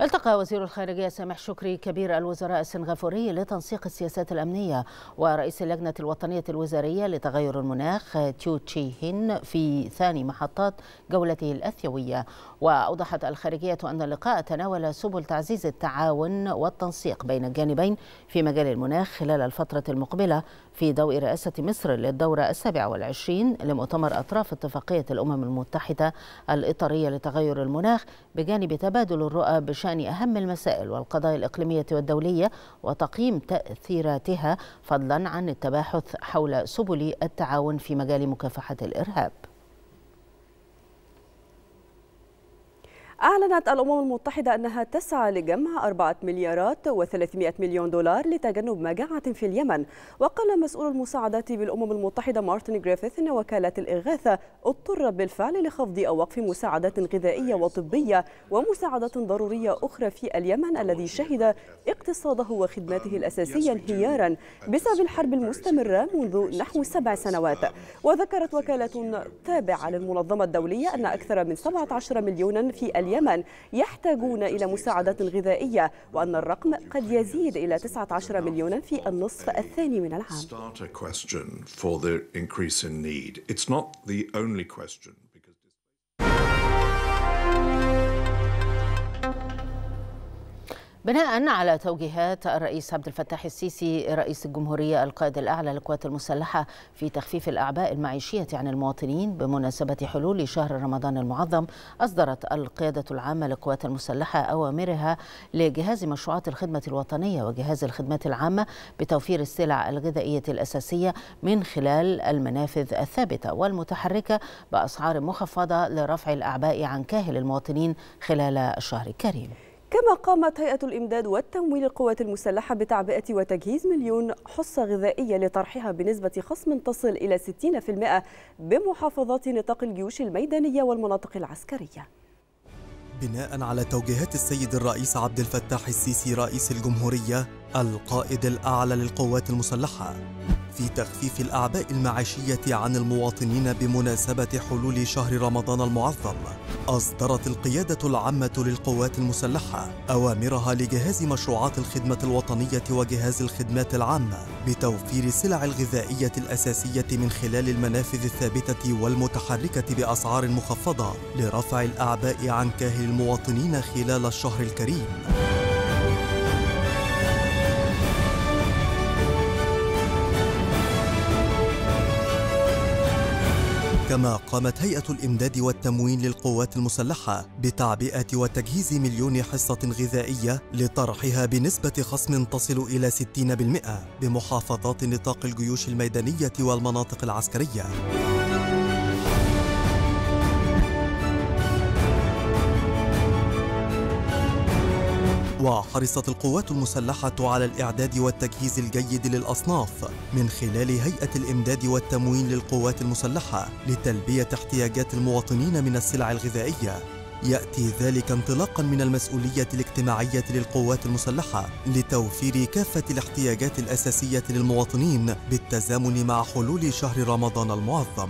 التقى وزير الخارجية سامح شكري كبير الوزراء السنغافوري لتنسيق السياسات الأمنية ورئيس اللجنة الوطنية الوزارية لتغير المناخ تيو تشي هين في ثاني محطات جولته الأثيوية وأوضحت الخارجية أن اللقاء تناول سبل تعزيز التعاون والتنسيق بين الجانبين في مجال المناخ خلال الفترة المقبلة في ضوء رئاسة مصر للدورة السابعة والعشرين لمؤتمر أطراف اتفاقية الأمم المتحدة الإطارية لتغير المناخ بجانب تبادل الرؤى بشأن أهم المسائل والقضايا الإقليمية والدولية وتقييم تأثيراتها فضلا عن التباحث حول سبل التعاون في مجال مكافحة الإرهاب أعلنت الأمم المتحدة أنها تسعى لجمع 4 مليارات و300 مليون دولار لتجنب مجاعة في اليمن وقال مسؤول المساعدات بالأمم المتحدة مارتن جريفيث أن وكالات الإغاثة اضطر بالفعل لخفض أو وقف مساعدات غذائية وطبية ومساعدات ضرورية أخرى في اليمن الذي شهد اقتصاده وخدماته الأساسية انهيارا بسبب الحرب المستمرة منذ نحو سبع سنوات وذكرت وكالة تابعة للمنظمة الدولية أن أكثر من 17 مليونا في اليمن واليمن يحتاجون إلى مساعدات غذائية وأن الرقم قد يزيد إلى 19 مليونا في النصف الثاني من العام. بناء على توجيهات الرئيس عبد الفتاح السيسي رئيس الجمهورية القائد الأعلى للقوات المسلحة في تخفيف الأعباء المعيشية عن المواطنين بمناسبة حلول شهر رمضان المعظم أصدرت القيادة العامة للقوات المسلحة أوامرها لجهاز مشروعات الخدمة الوطنية وجهاز الخدمات العامة بتوفير السلع الغذائية الأساسية من خلال المنافذ الثابتة والمتحركة بأسعار مخفضة لرفع الأعباء عن كاهل المواطنين خلال الشهر الكريم كما قامت هيئة الإمداد والتمويل القوات المسلحة بتعبئة وتجهيز مليون حصة غذائية لطرحها بنسبة خصم تصل إلى 60% بمحافظات نطاق الجيوش الميدانية والمناطق العسكرية بناء على توجيهات السيد الرئيس عبد الفتاح السيسي رئيس الجمهورية القائد الأعلى للقوات المسلحة في تخفيف الأعباء المعيشية عن المواطنين بمناسبة حلول شهر رمضان المعظم أصدرت القيادة العامة للقوات المسلحة أوامرها لجهاز مشروعات الخدمة الوطنية وجهاز الخدمات العامة بتوفير السلع الغذائية الأساسية من خلال المنافذ الثابتة والمتحركة بأسعار مخفضة لرفع الأعباء عن كاهل المواطنين خلال الشهر الكريم كما قامت هيئة الإمداد والتموين للقوات المسلحة بتعبئة وتجهيز مليون حصة غذائية لطرحها بنسبة خصم تصل إلى 60% بمحافظات نطاق الجيوش الميدانية والمناطق العسكرية. وحرصت القوات المسلحة على الإعداد والتجهيز الجيد للأصناف من خلال هيئة الإمداد والتموين للقوات المسلحة لتلبية احتياجات المواطنين من السلع الغذائية يأتي ذلك انطلاقا من المسؤولية الاجتماعية للقوات المسلحة لتوفير كافة الاحتياجات الأساسية للمواطنين بالتزامن مع حلول شهر رمضان المعظم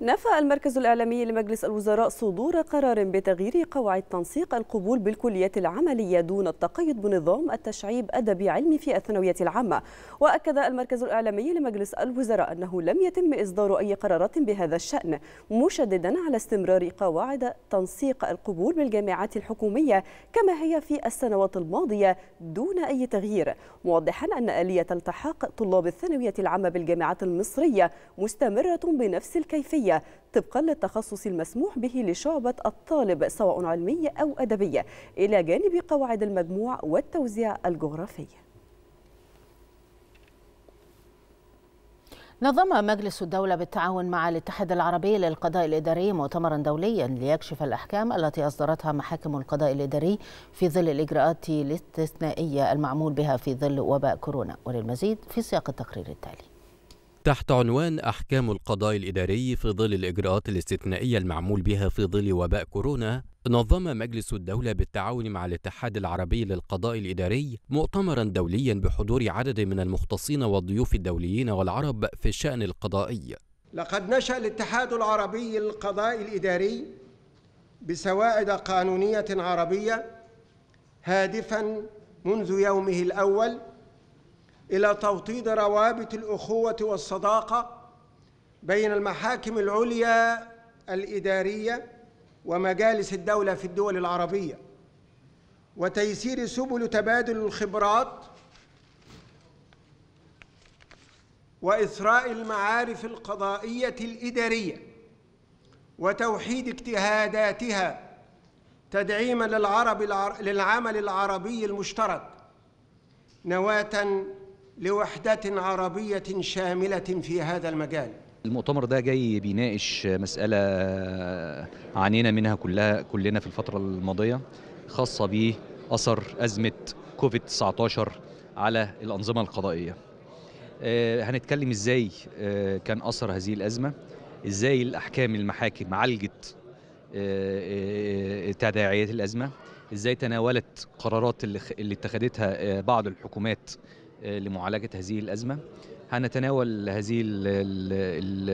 نفى المركز الإعلامي لمجلس الوزراء صدور قرار بتغيير قواعد تنسيق القبول بالكليات العملية دون التقيد بنظام التشعيب أدبي علمي في الثانوية العامة وأكد المركز الإعلامي لمجلس الوزراء أنه لم يتم إصدار أي قرارات بهذا الشأن مشددا على استمرار قواعد تنسيق القبول بالجامعات الحكومية كما هي في السنوات الماضية دون أي تغيير موضحا أن آلية التحاق طلاب الثانوية العامة بالجامعات المصرية مستمرة بنفس الكيفية العليا طبقا للتخصص المسموح به لشعبة الطالب سواء علمية أو أدبية إلى جانب قواعد المجموع والتوزيع الجغرافي نظم مجلس الدولة بالتعاون مع الاتحاد العربي للقضاء الإداري مؤتمرا دوليا ليكشف الأحكام التي أصدرتها محاكم القضاء الإداري في ظل الإجراءات الاستثنائية المعمول بها في ظل وباء كورونا وللمزيد في سياق التقرير التالي تحت عنوان أحكام القضاء الإداري في ظل الإجراءات الاستثنائية المعمول بها في ظل وباء كورونا نظم مجلس الدولة بالتعاون مع الاتحاد العربي للقضاء الإداري مؤتمرا دوليا بحضور عدد من المختصين والضيوف الدوليين والعرب في الشأن القضائي لقد نشأ الاتحاد العربي للقضاء الإداري بسوائد قانونية عربية هادفا منذ يومه الأول إلى توطيد روابط الأخوة والصداقة بين المحاكم العليا الإدارية ومجالس الدولة في الدول العربية وتيسير سبل تبادل الخبرات وإثراء المعارف القضائية الإدارية وتوحيد اجتهاداتها تدعيما للعرب العر... للعمل العربي المشترك نواة لوحدة عربية شاملة في هذا المجال المؤتمر ده جاي بيناقش مسألة عانينا منها كلها كلنا في الفترة الماضية خاصة بأثر أزمة كوفيد-19 على الأنظمة القضائية آه، هنتكلم إزاي آه، كان أثر هذه الأزمة إزاي الأحكام المحاكم عالجت آه، تداعيات الأزمة إزاي تناولت قرارات اللي اتخذتها بعض الحكومات لمعالجة هذه الأزمة هنتناول هذه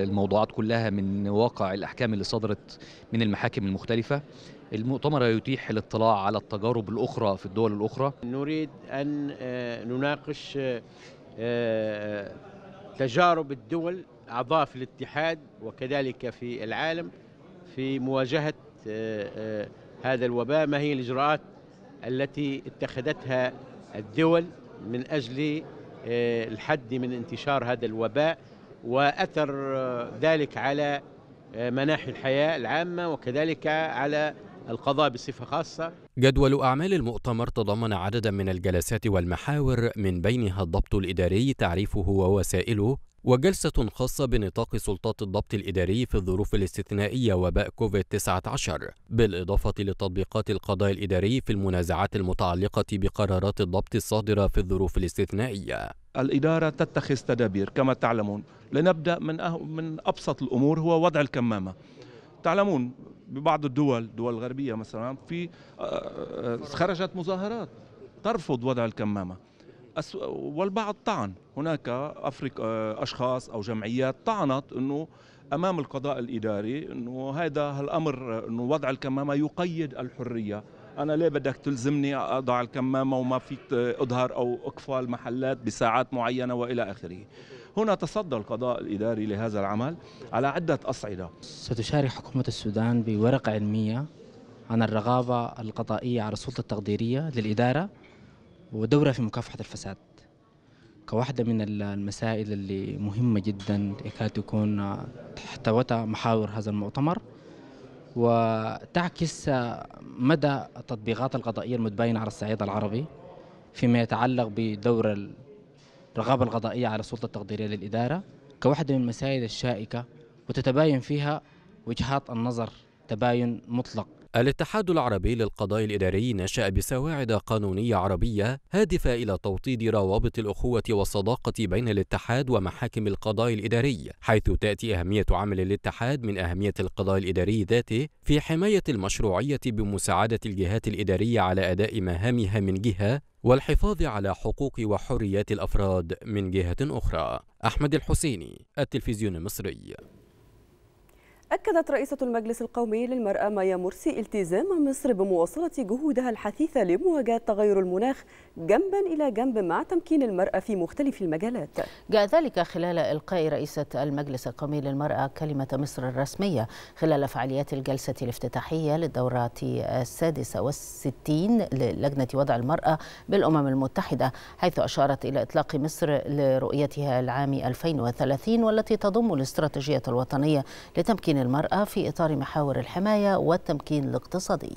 الموضوعات كلها من واقع الأحكام اللي صدرت من المحاكم المختلفة المؤتمر يتيح الاطلاع على التجارب الأخرى في الدول الأخرى نريد أن آه، نناقش آه، آه، تجارب الدول أعضاء في الاتحاد وكذلك في العالم في مواجهة هذا الوباء ما هي الإجراءات التي اتخذتها الدول من أجل آه، الحد من انتشار هذا الوباء وأثر آه، ذلك على آه، مناحي الحياة العامة وكذلك على القضاء بصفة خاصة جدول أعمال المؤتمر تضمن عددا من الجلسات والمحاور من بينها الضبط الإداري تعريفه ووسائله وجلسة خاصة بنطاق سلطات الضبط الإداري في الظروف الاستثنائية وباء كوفيد-19 بالإضافة لتطبيقات القضاء الإداري في المنازعات المتعلقة بقرارات الضبط الصادرة في الظروف الاستثنائية الإدارة تتخذ تدابير كما تعلمون لنبدأ من, أه من أبسط الأمور هو وضع الكمامة تعلمون ببعض الدول الدول الغربية مثلا في آه، آه، خرجت مظاهرات ترفض وضع الكمامة والبعض طعن هناك أفريق آه، أشخاص أو جمعيات طعنت أنه أمام القضاء الإداري أنه هذا الأمر أنه وضع الكمامة يقيد الحرية أنا ليه بدك تلزمني أضع الكمامة وما فيك أظهر أو أقفل محلات بساعات معينة وإلى آخره هنا تصدى القضاء الإداري لهذا العمل على عدة أصعدة ستشارك حكومة السودان بورقة علمية عن الرغابة القضائية على السلطة التقديرية للإدارة ودورها في مكافحة الفساد كواحدة من المسائل اللي مهمة جدا يكاد تكون تحتوتها محاور هذا المؤتمر وتعكس مدى التطبيقات القضائية المتباينة على الصعيد العربي فيما يتعلق بدور الرقابة القضائية على السلطة التقديرية للإدارة كواحدة من المسائل الشائكة وتتباين فيها وجهات النظر تباين مطلق الاتحاد العربي للقضاء الإداري نشأ بسواعد قانونية عربية هادفة إلى توطيد روابط الأخوة والصداقة بين الاتحاد ومحاكم القضاء الإداري، حيث تأتي أهمية عمل الاتحاد من أهمية القضاء الإداري ذاته في حماية المشروعية بمساعدة الجهات الإدارية على أداء مهامها من جهة، والحفاظ على حقوق وحريات الأفراد من جهة أخرى. أحمد الحسيني، التلفزيون المصري. أكدت رئيسة المجلس القومي للمرأة مايا مرسي التزام مصر بمواصلة جهودها الحثيثة لمواجهة تغير المناخ جنبا إلى جنب مع تمكين المرأة في مختلف المجالات جاء ذلك خلال إلقاء رئيسة المجلس القومي للمرأة كلمة مصر الرسمية خلال فعاليات الجلسة الافتتاحية للدورة السادسة والستين للجنة وضع المرأة بالأمم المتحدة حيث أشارت إلى إطلاق مصر لرؤيتها العام 2030 والتي تضم الاستراتيجية الوطنية لتمكين المرأة في إطار محاور الحماية والتمكين الاقتصادي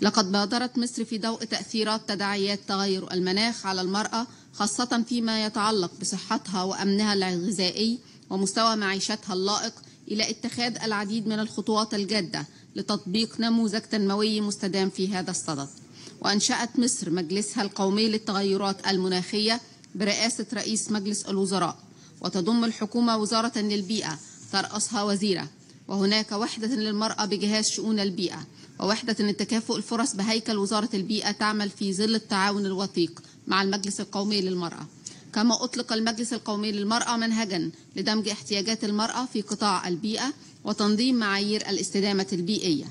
لقد بادرت مصر في ضوء تأثيرات تداعيات تغير المناخ على المرأة خاصة فيما يتعلق بصحتها وأمنها الغذائي ومستوى معيشتها اللائق إلى اتخاذ العديد من الخطوات الجادة لتطبيق نموذج تنموي مستدام في هذا الصدد وأنشأت مصر مجلسها القومي للتغيرات المناخية برئاسة رئيس مجلس الوزراء وتضم الحكومة وزارة للبيئة ترأسها وزيرة وهناك وحدة للمرأة بجهاز شؤون البيئة ووحدة لتكافؤ الفرص بهيكل وزارة البيئة تعمل في ظل التعاون الوثيق مع المجلس القومي للمرأة كما أطلق المجلس القومي للمرأة منهجا لدمج احتياجات المرأة في قطاع البيئة وتنظيم معايير الاستدامة البيئية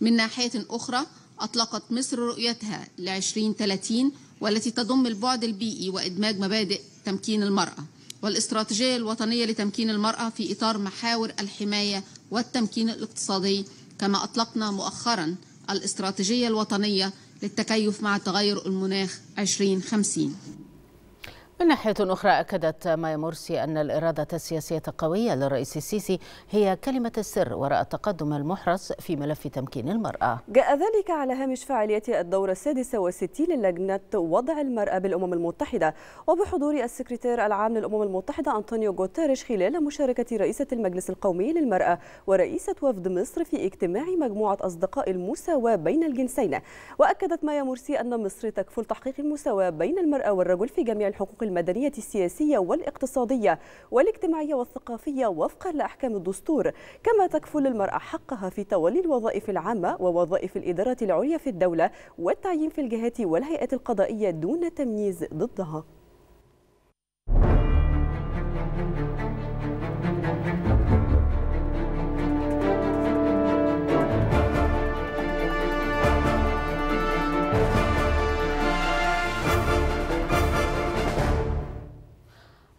من ناحية أخرى أطلقت مصر رؤيتها لعشرين 2030 والتي تضم البعد البيئي وإدماج مبادئ تمكين المرأة والاستراتيجية الوطنية لتمكين المرأة في إطار محاور الحماية والتمكين الاقتصادي كما أطلقنا مؤخرا الاستراتيجية الوطنية للتكيف مع تغير المناخ 2050 من ناحية أخرى أكدت مايا مرسي أن الإرادة السياسية القوية للرئيس السيسي هي كلمة السر وراء التقدم المحرص في ملف تمكين المرأة جاء ذلك على هامش فعالية الدورة السادسة والستين للجنة وضع المرأة بالأمم المتحدة وبحضور السكرتير العام للأمم المتحدة أنطونيو غوتيريش خلال مشاركة رئيسة المجلس القومي للمرأة ورئيسة وفد مصر في اجتماع مجموعة أصدقاء المساواة بين الجنسين وأكدت مايا مرسي أن مصر تكفل تحقيق المساواة بين المرأة والرجل في جميع الحقوق الحقوق المدنية السياسية والاقتصادية والاجتماعية والثقافية وفقا لأحكام الدستور كما تكفل المرأة حقها في تولي الوظائف العامة ووظائف الإدارة العليا في الدولة والتعيين في الجهات والهيئات القضائية دون تمييز ضدها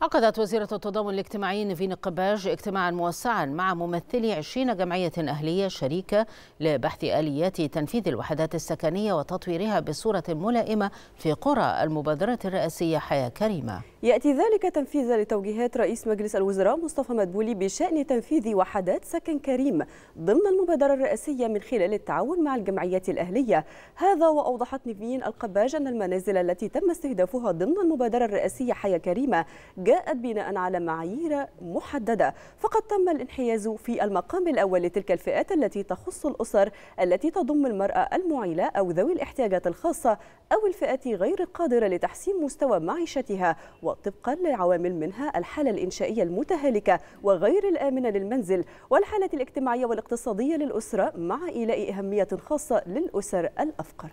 عقدت وزيرة التضامن الاجتماعي نيفين قباج اجتماعا موسعا مع ممثلي 20 جمعية أهلية شريكة لبحث آليات تنفيذ الوحدات السكنية وتطويرها بصورة ملائمة في قرى المبادرة الرئاسية حياة كريمة يأتي ذلك تنفيذا لتوجيهات رئيس مجلس الوزراء مصطفى مدبولي بشأن تنفيذ وحدات سكن كريم ضمن المبادرة الرئاسية من خلال التعاون مع الجمعيات الأهلية هذا وأوضحت نيفين القباج أن المنازل التي تم استهدافها ضمن المبادرة الرئاسية حياة كريمة جاء جاءت بناء على معايير محددة فقد تم الانحياز في المقام الأول لتلك الفئات التي تخص الأسر التي تضم المرأة المعيلة أو ذوي الاحتياجات الخاصة أو الفئات غير القادرة لتحسين مستوى معيشتها وطبقا لعوامل منها الحالة الإنشائية المتهالكة وغير الآمنة للمنزل والحالة الاجتماعية والاقتصادية للأسرة مع إيلاء أهمية خاصة للأسر الأفقر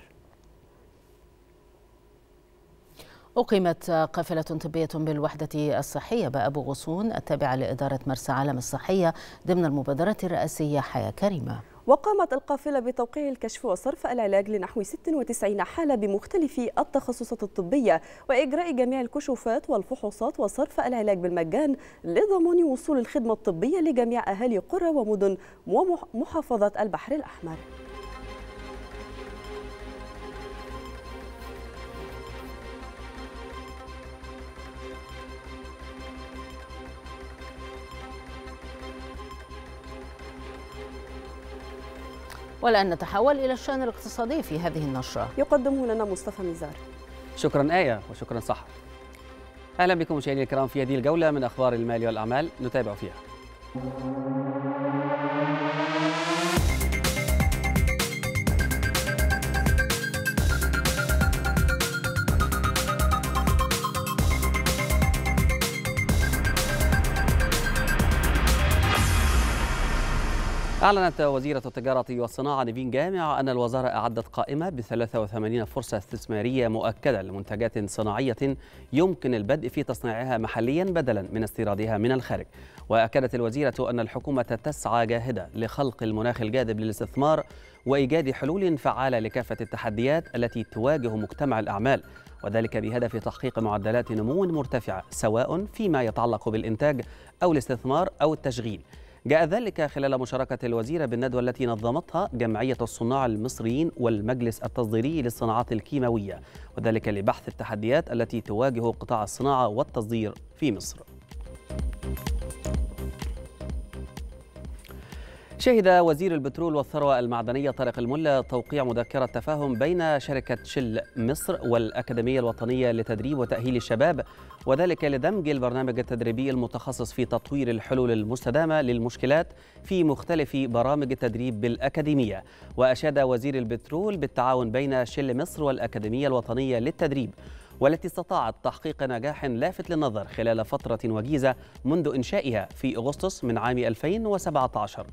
أقيمت قافلة طبية بالوحدة الصحية بأبو غصون التابعة لإدارة مرسى علم الصحية ضمن المبادرة الرئاسية حياة كريمة وقامت القافلة بتوقيع الكشف وصرف العلاج لنحو 96 حالة بمختلف التخصصات الطبية وإجراء جميع الكشوفات والفحوصات وصرف العلاج بالمجان لضمان وصول الخدمة الطبية لجميع أهالي قرى ومدن ومحافظة البحر الأحمر والآن نتحول إلى الشأن الاقتصادي في هذه النشرة يقدمه لنا مصطفى نزار شكرا آية وشكرا صح أهلا بكم مشاهدينا الكرام في هذه الجولة من أخبار المال والأعمال نتابع فيها أعلنت وزيرة التجارة والصناعة نيفين جامع أن الوزارة أعدت قائمة ب 83 فرصة استثمارية مؤكدة لمنتجات صناعية يمكن البدء في تصنيعها محليا بدلا من استيرادها من الخارج وأكدت الوزيرة أن الحكومة تسعى جاهدة لخلق المناخ الجاذب للاستثمار وإيجاد حلول فعالة لكافة التحديات التي تواجه مجتمع الأعمال وذلك بهدف تحقيق معدلات نمو مرتفعة سواء فيما يتعلق بالإنتاج أو الاستثمار أو التشغيل جاء ذلك خلال مشاركة الوزيرة بالندوة التي نظمتها جمعية الصناع المصريين والمجلس التصديري للصناعات الكيماوية وذلك لبحث التحديات التي تواجه قطاع الصناعة والتصدير في مصر شهد وزير البترول والثروة المعدنية طارق الملا توقيع مذكرة تفاهم بين شركة شل مصر والأكاديمية الوطنية لتدريب وتأهيل الشباب وذلك لدمج البرنامج التدريبي المتخصص في تطوير الحلول المستدامة للمشكلات في مختلف برامج التدريب بالأكاديمية وأشاد وزير البترول بالتعاون بين شل مصر والأكاديمية الوطنية للتدريب والتي استطاعت تحقيق نجاح لافت للنظر خلال فترة وجيزة منذ إنشائها في أغسطس من عام 2017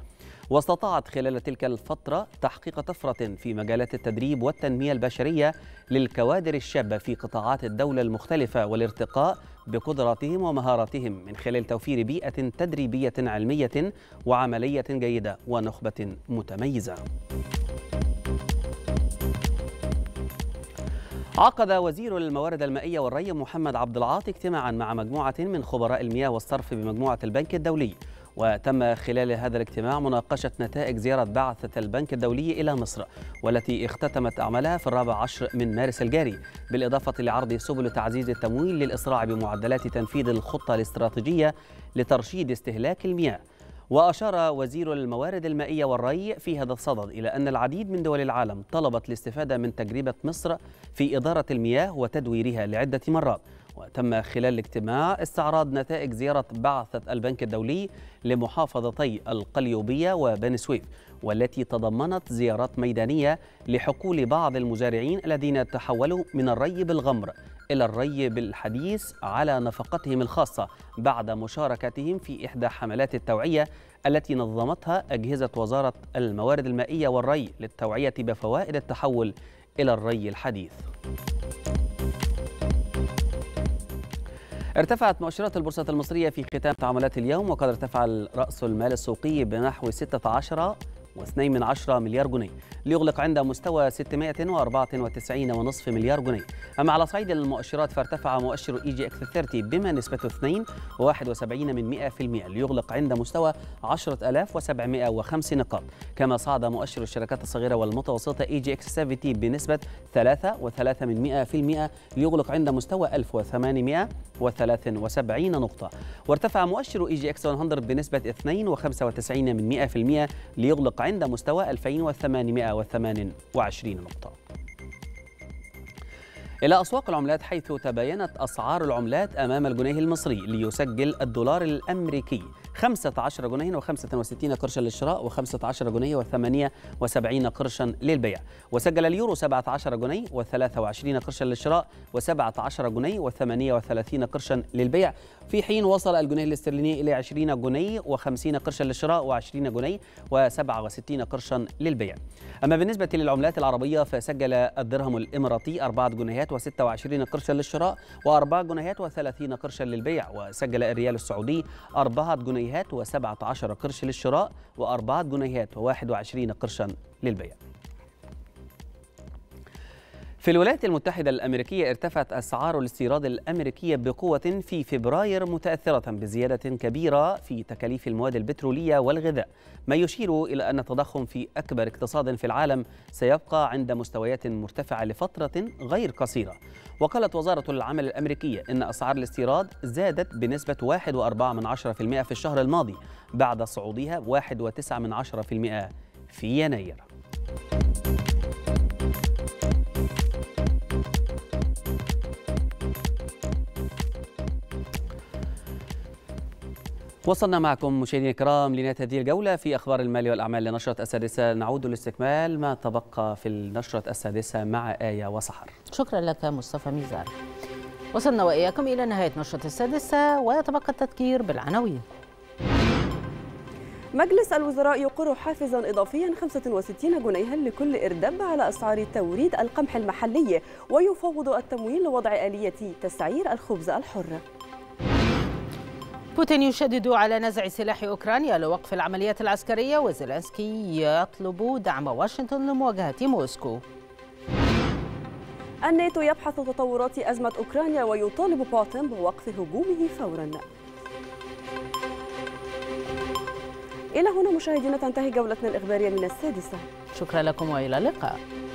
واستطاعت خلال تلك الفترة تحقيق طفرة في مجالات التدريب والتنمية البشرية للكوادر الشابة في قطاعات الدولة المختلفة والارتقاء بقدراتهم ومهاراتهم من خلال توفير بيئة تدريبية علمية وعملية جيدة ونخبة متميزة. عقد وزير الموارد المائية والري محمد عبد العاطي اجتماعا مع مجموعة من خبراء المياه والصرف بمجموعة البنك الدولي وتم خلال هذا الاجتماع مناقشة نتائج زيارة بعثة البنك الدولي إلى مصر والتي اختتمت أعمالها في الرابع عشر من مارس الجاري بالإضافة لعرض سبل تعزيز التمويل للإسراع بمعدلات تنفيذ الخطة الاستراتيجية لترشيد استهلاك المياه وأشار وزير الموارد المائية والري في هذا الصدد إلى أن العديد من دول العالم طلبت الاستفادة من تجربة مصر في إدارة المياه وتدويرها لعدة مرات وتم خلال الاجتماع استعراض نتائج زيارة بعثة البنك الدولي لمحافظتي القليوبية وبني سويف والتي تضمنت زيارات ميدانية لحقول بعض المزارعين الذين تحولوا من الري بالغمر إلى الري بالحديث على نفقتهم الخاصة بعد مشاركتهم في إحدى حملات التوعية التي نظمتها أجهزة وزارة الموارد المائية والري للتوعية بفوائد التحول إلى الري الحديث. ارتفعت مؤشرات البورصة المصرية في ختام تعاملات اليوم وقد ارتفع رأس المال السوقي بنحو 16 و2.2 مليار جنيه ليغلق عند مستوى 694.5 مليار جنيه أما على صعيد المؤشرات فارتفع مؤشر إي جي إكس 30 بما نسبته 2.71 من 100% ليغلق عند مستوى 10705 نقاط كما صعد مؤشر الشركات الصغيرة والمتوسطة إي جي إكس 70 بنسبة 3.3 من 100% ليغلق عند مستوى 1873 نقطة وارتفع مؤشر إي جي إكس 100 بنسبة 2.95 من 100% ليغلق وعند مستوى 2828 نقطة إلى أسواق العملات حيث تباينت أسعار العملات أمام الجنيه المصري ليسجل الدولار الأمريكي 15 جنيه و65 قرشا للشراء و15 جنيه و78 قرشا للبيع وسجل اليورو 17 جنيه و23 قرشا للشراء و17 جنيه و38 قرشا للبيع في حين وصل الجنيه الاسترليني إلى 20 جنيه و50 قرشا للشراء و20 جنيه و67 قرشا للبيع أما بالنسبة للعملات العربية فسجل الدرهم الإماراتي 4 جنيهات و26 قرشا للشراء و4 جنيهات و30 قرشا للبيع وسجل الريال السعودي 4 جنيهات و17 قرش للشراء و4 جنيهات و21 قرشا للبيع في الولايات المتحدة الأمريكية ارتفعت أسعار الاستيراد الأمريكية بقوة في فبراير متأثرة بزيادة كبيرة في تكاليف المواد البترولية والغذاء ما يشير إلى أن التضخم في أكبر اقتصاد في العالم سيبقى عند مستويات مرتفعة لفترة غير قصيرة وقالت وزارة العمل الأمريكية إن أسعار الاستيراد زادت بنسبة 1.4% في الشهر الماضي بعد صعودها 1.9% في يناير وصلنا معكم مشاهدينا الكرام لنهايه هذه الجوله في اخبار المال والاعمال لنشره السادسه نعود لاستكمال ما تبقى في النشره السادسه مع ايه وسحر. شكرا لك مصطفى ميزار. وصلنا واياكم الى نهايه نشره السادسه ويتبقى التذكير بالعناوين. مجلس الوزراء يقر حافزا اضافيا 65 جنيها لكل اردب على اسعار توريد القمح المحلي ويفوض التمويل لوضع اليه تسعير الخبز الحر. بوتين يشدد على نزع سلاح أوكرانيا لوقف العمليات العسكرية وزيلانسكي يطلب دعم واشنطن لمواجهة موسكو الناتو يبحث تطورات أزمة أوكرانيا ويطالب بوتين بوقف هجومه فورا إلى هنا مشاهدينا تنتهي جولتنا الإخبارية من السادسة شكرا لكم وإلى اللقاء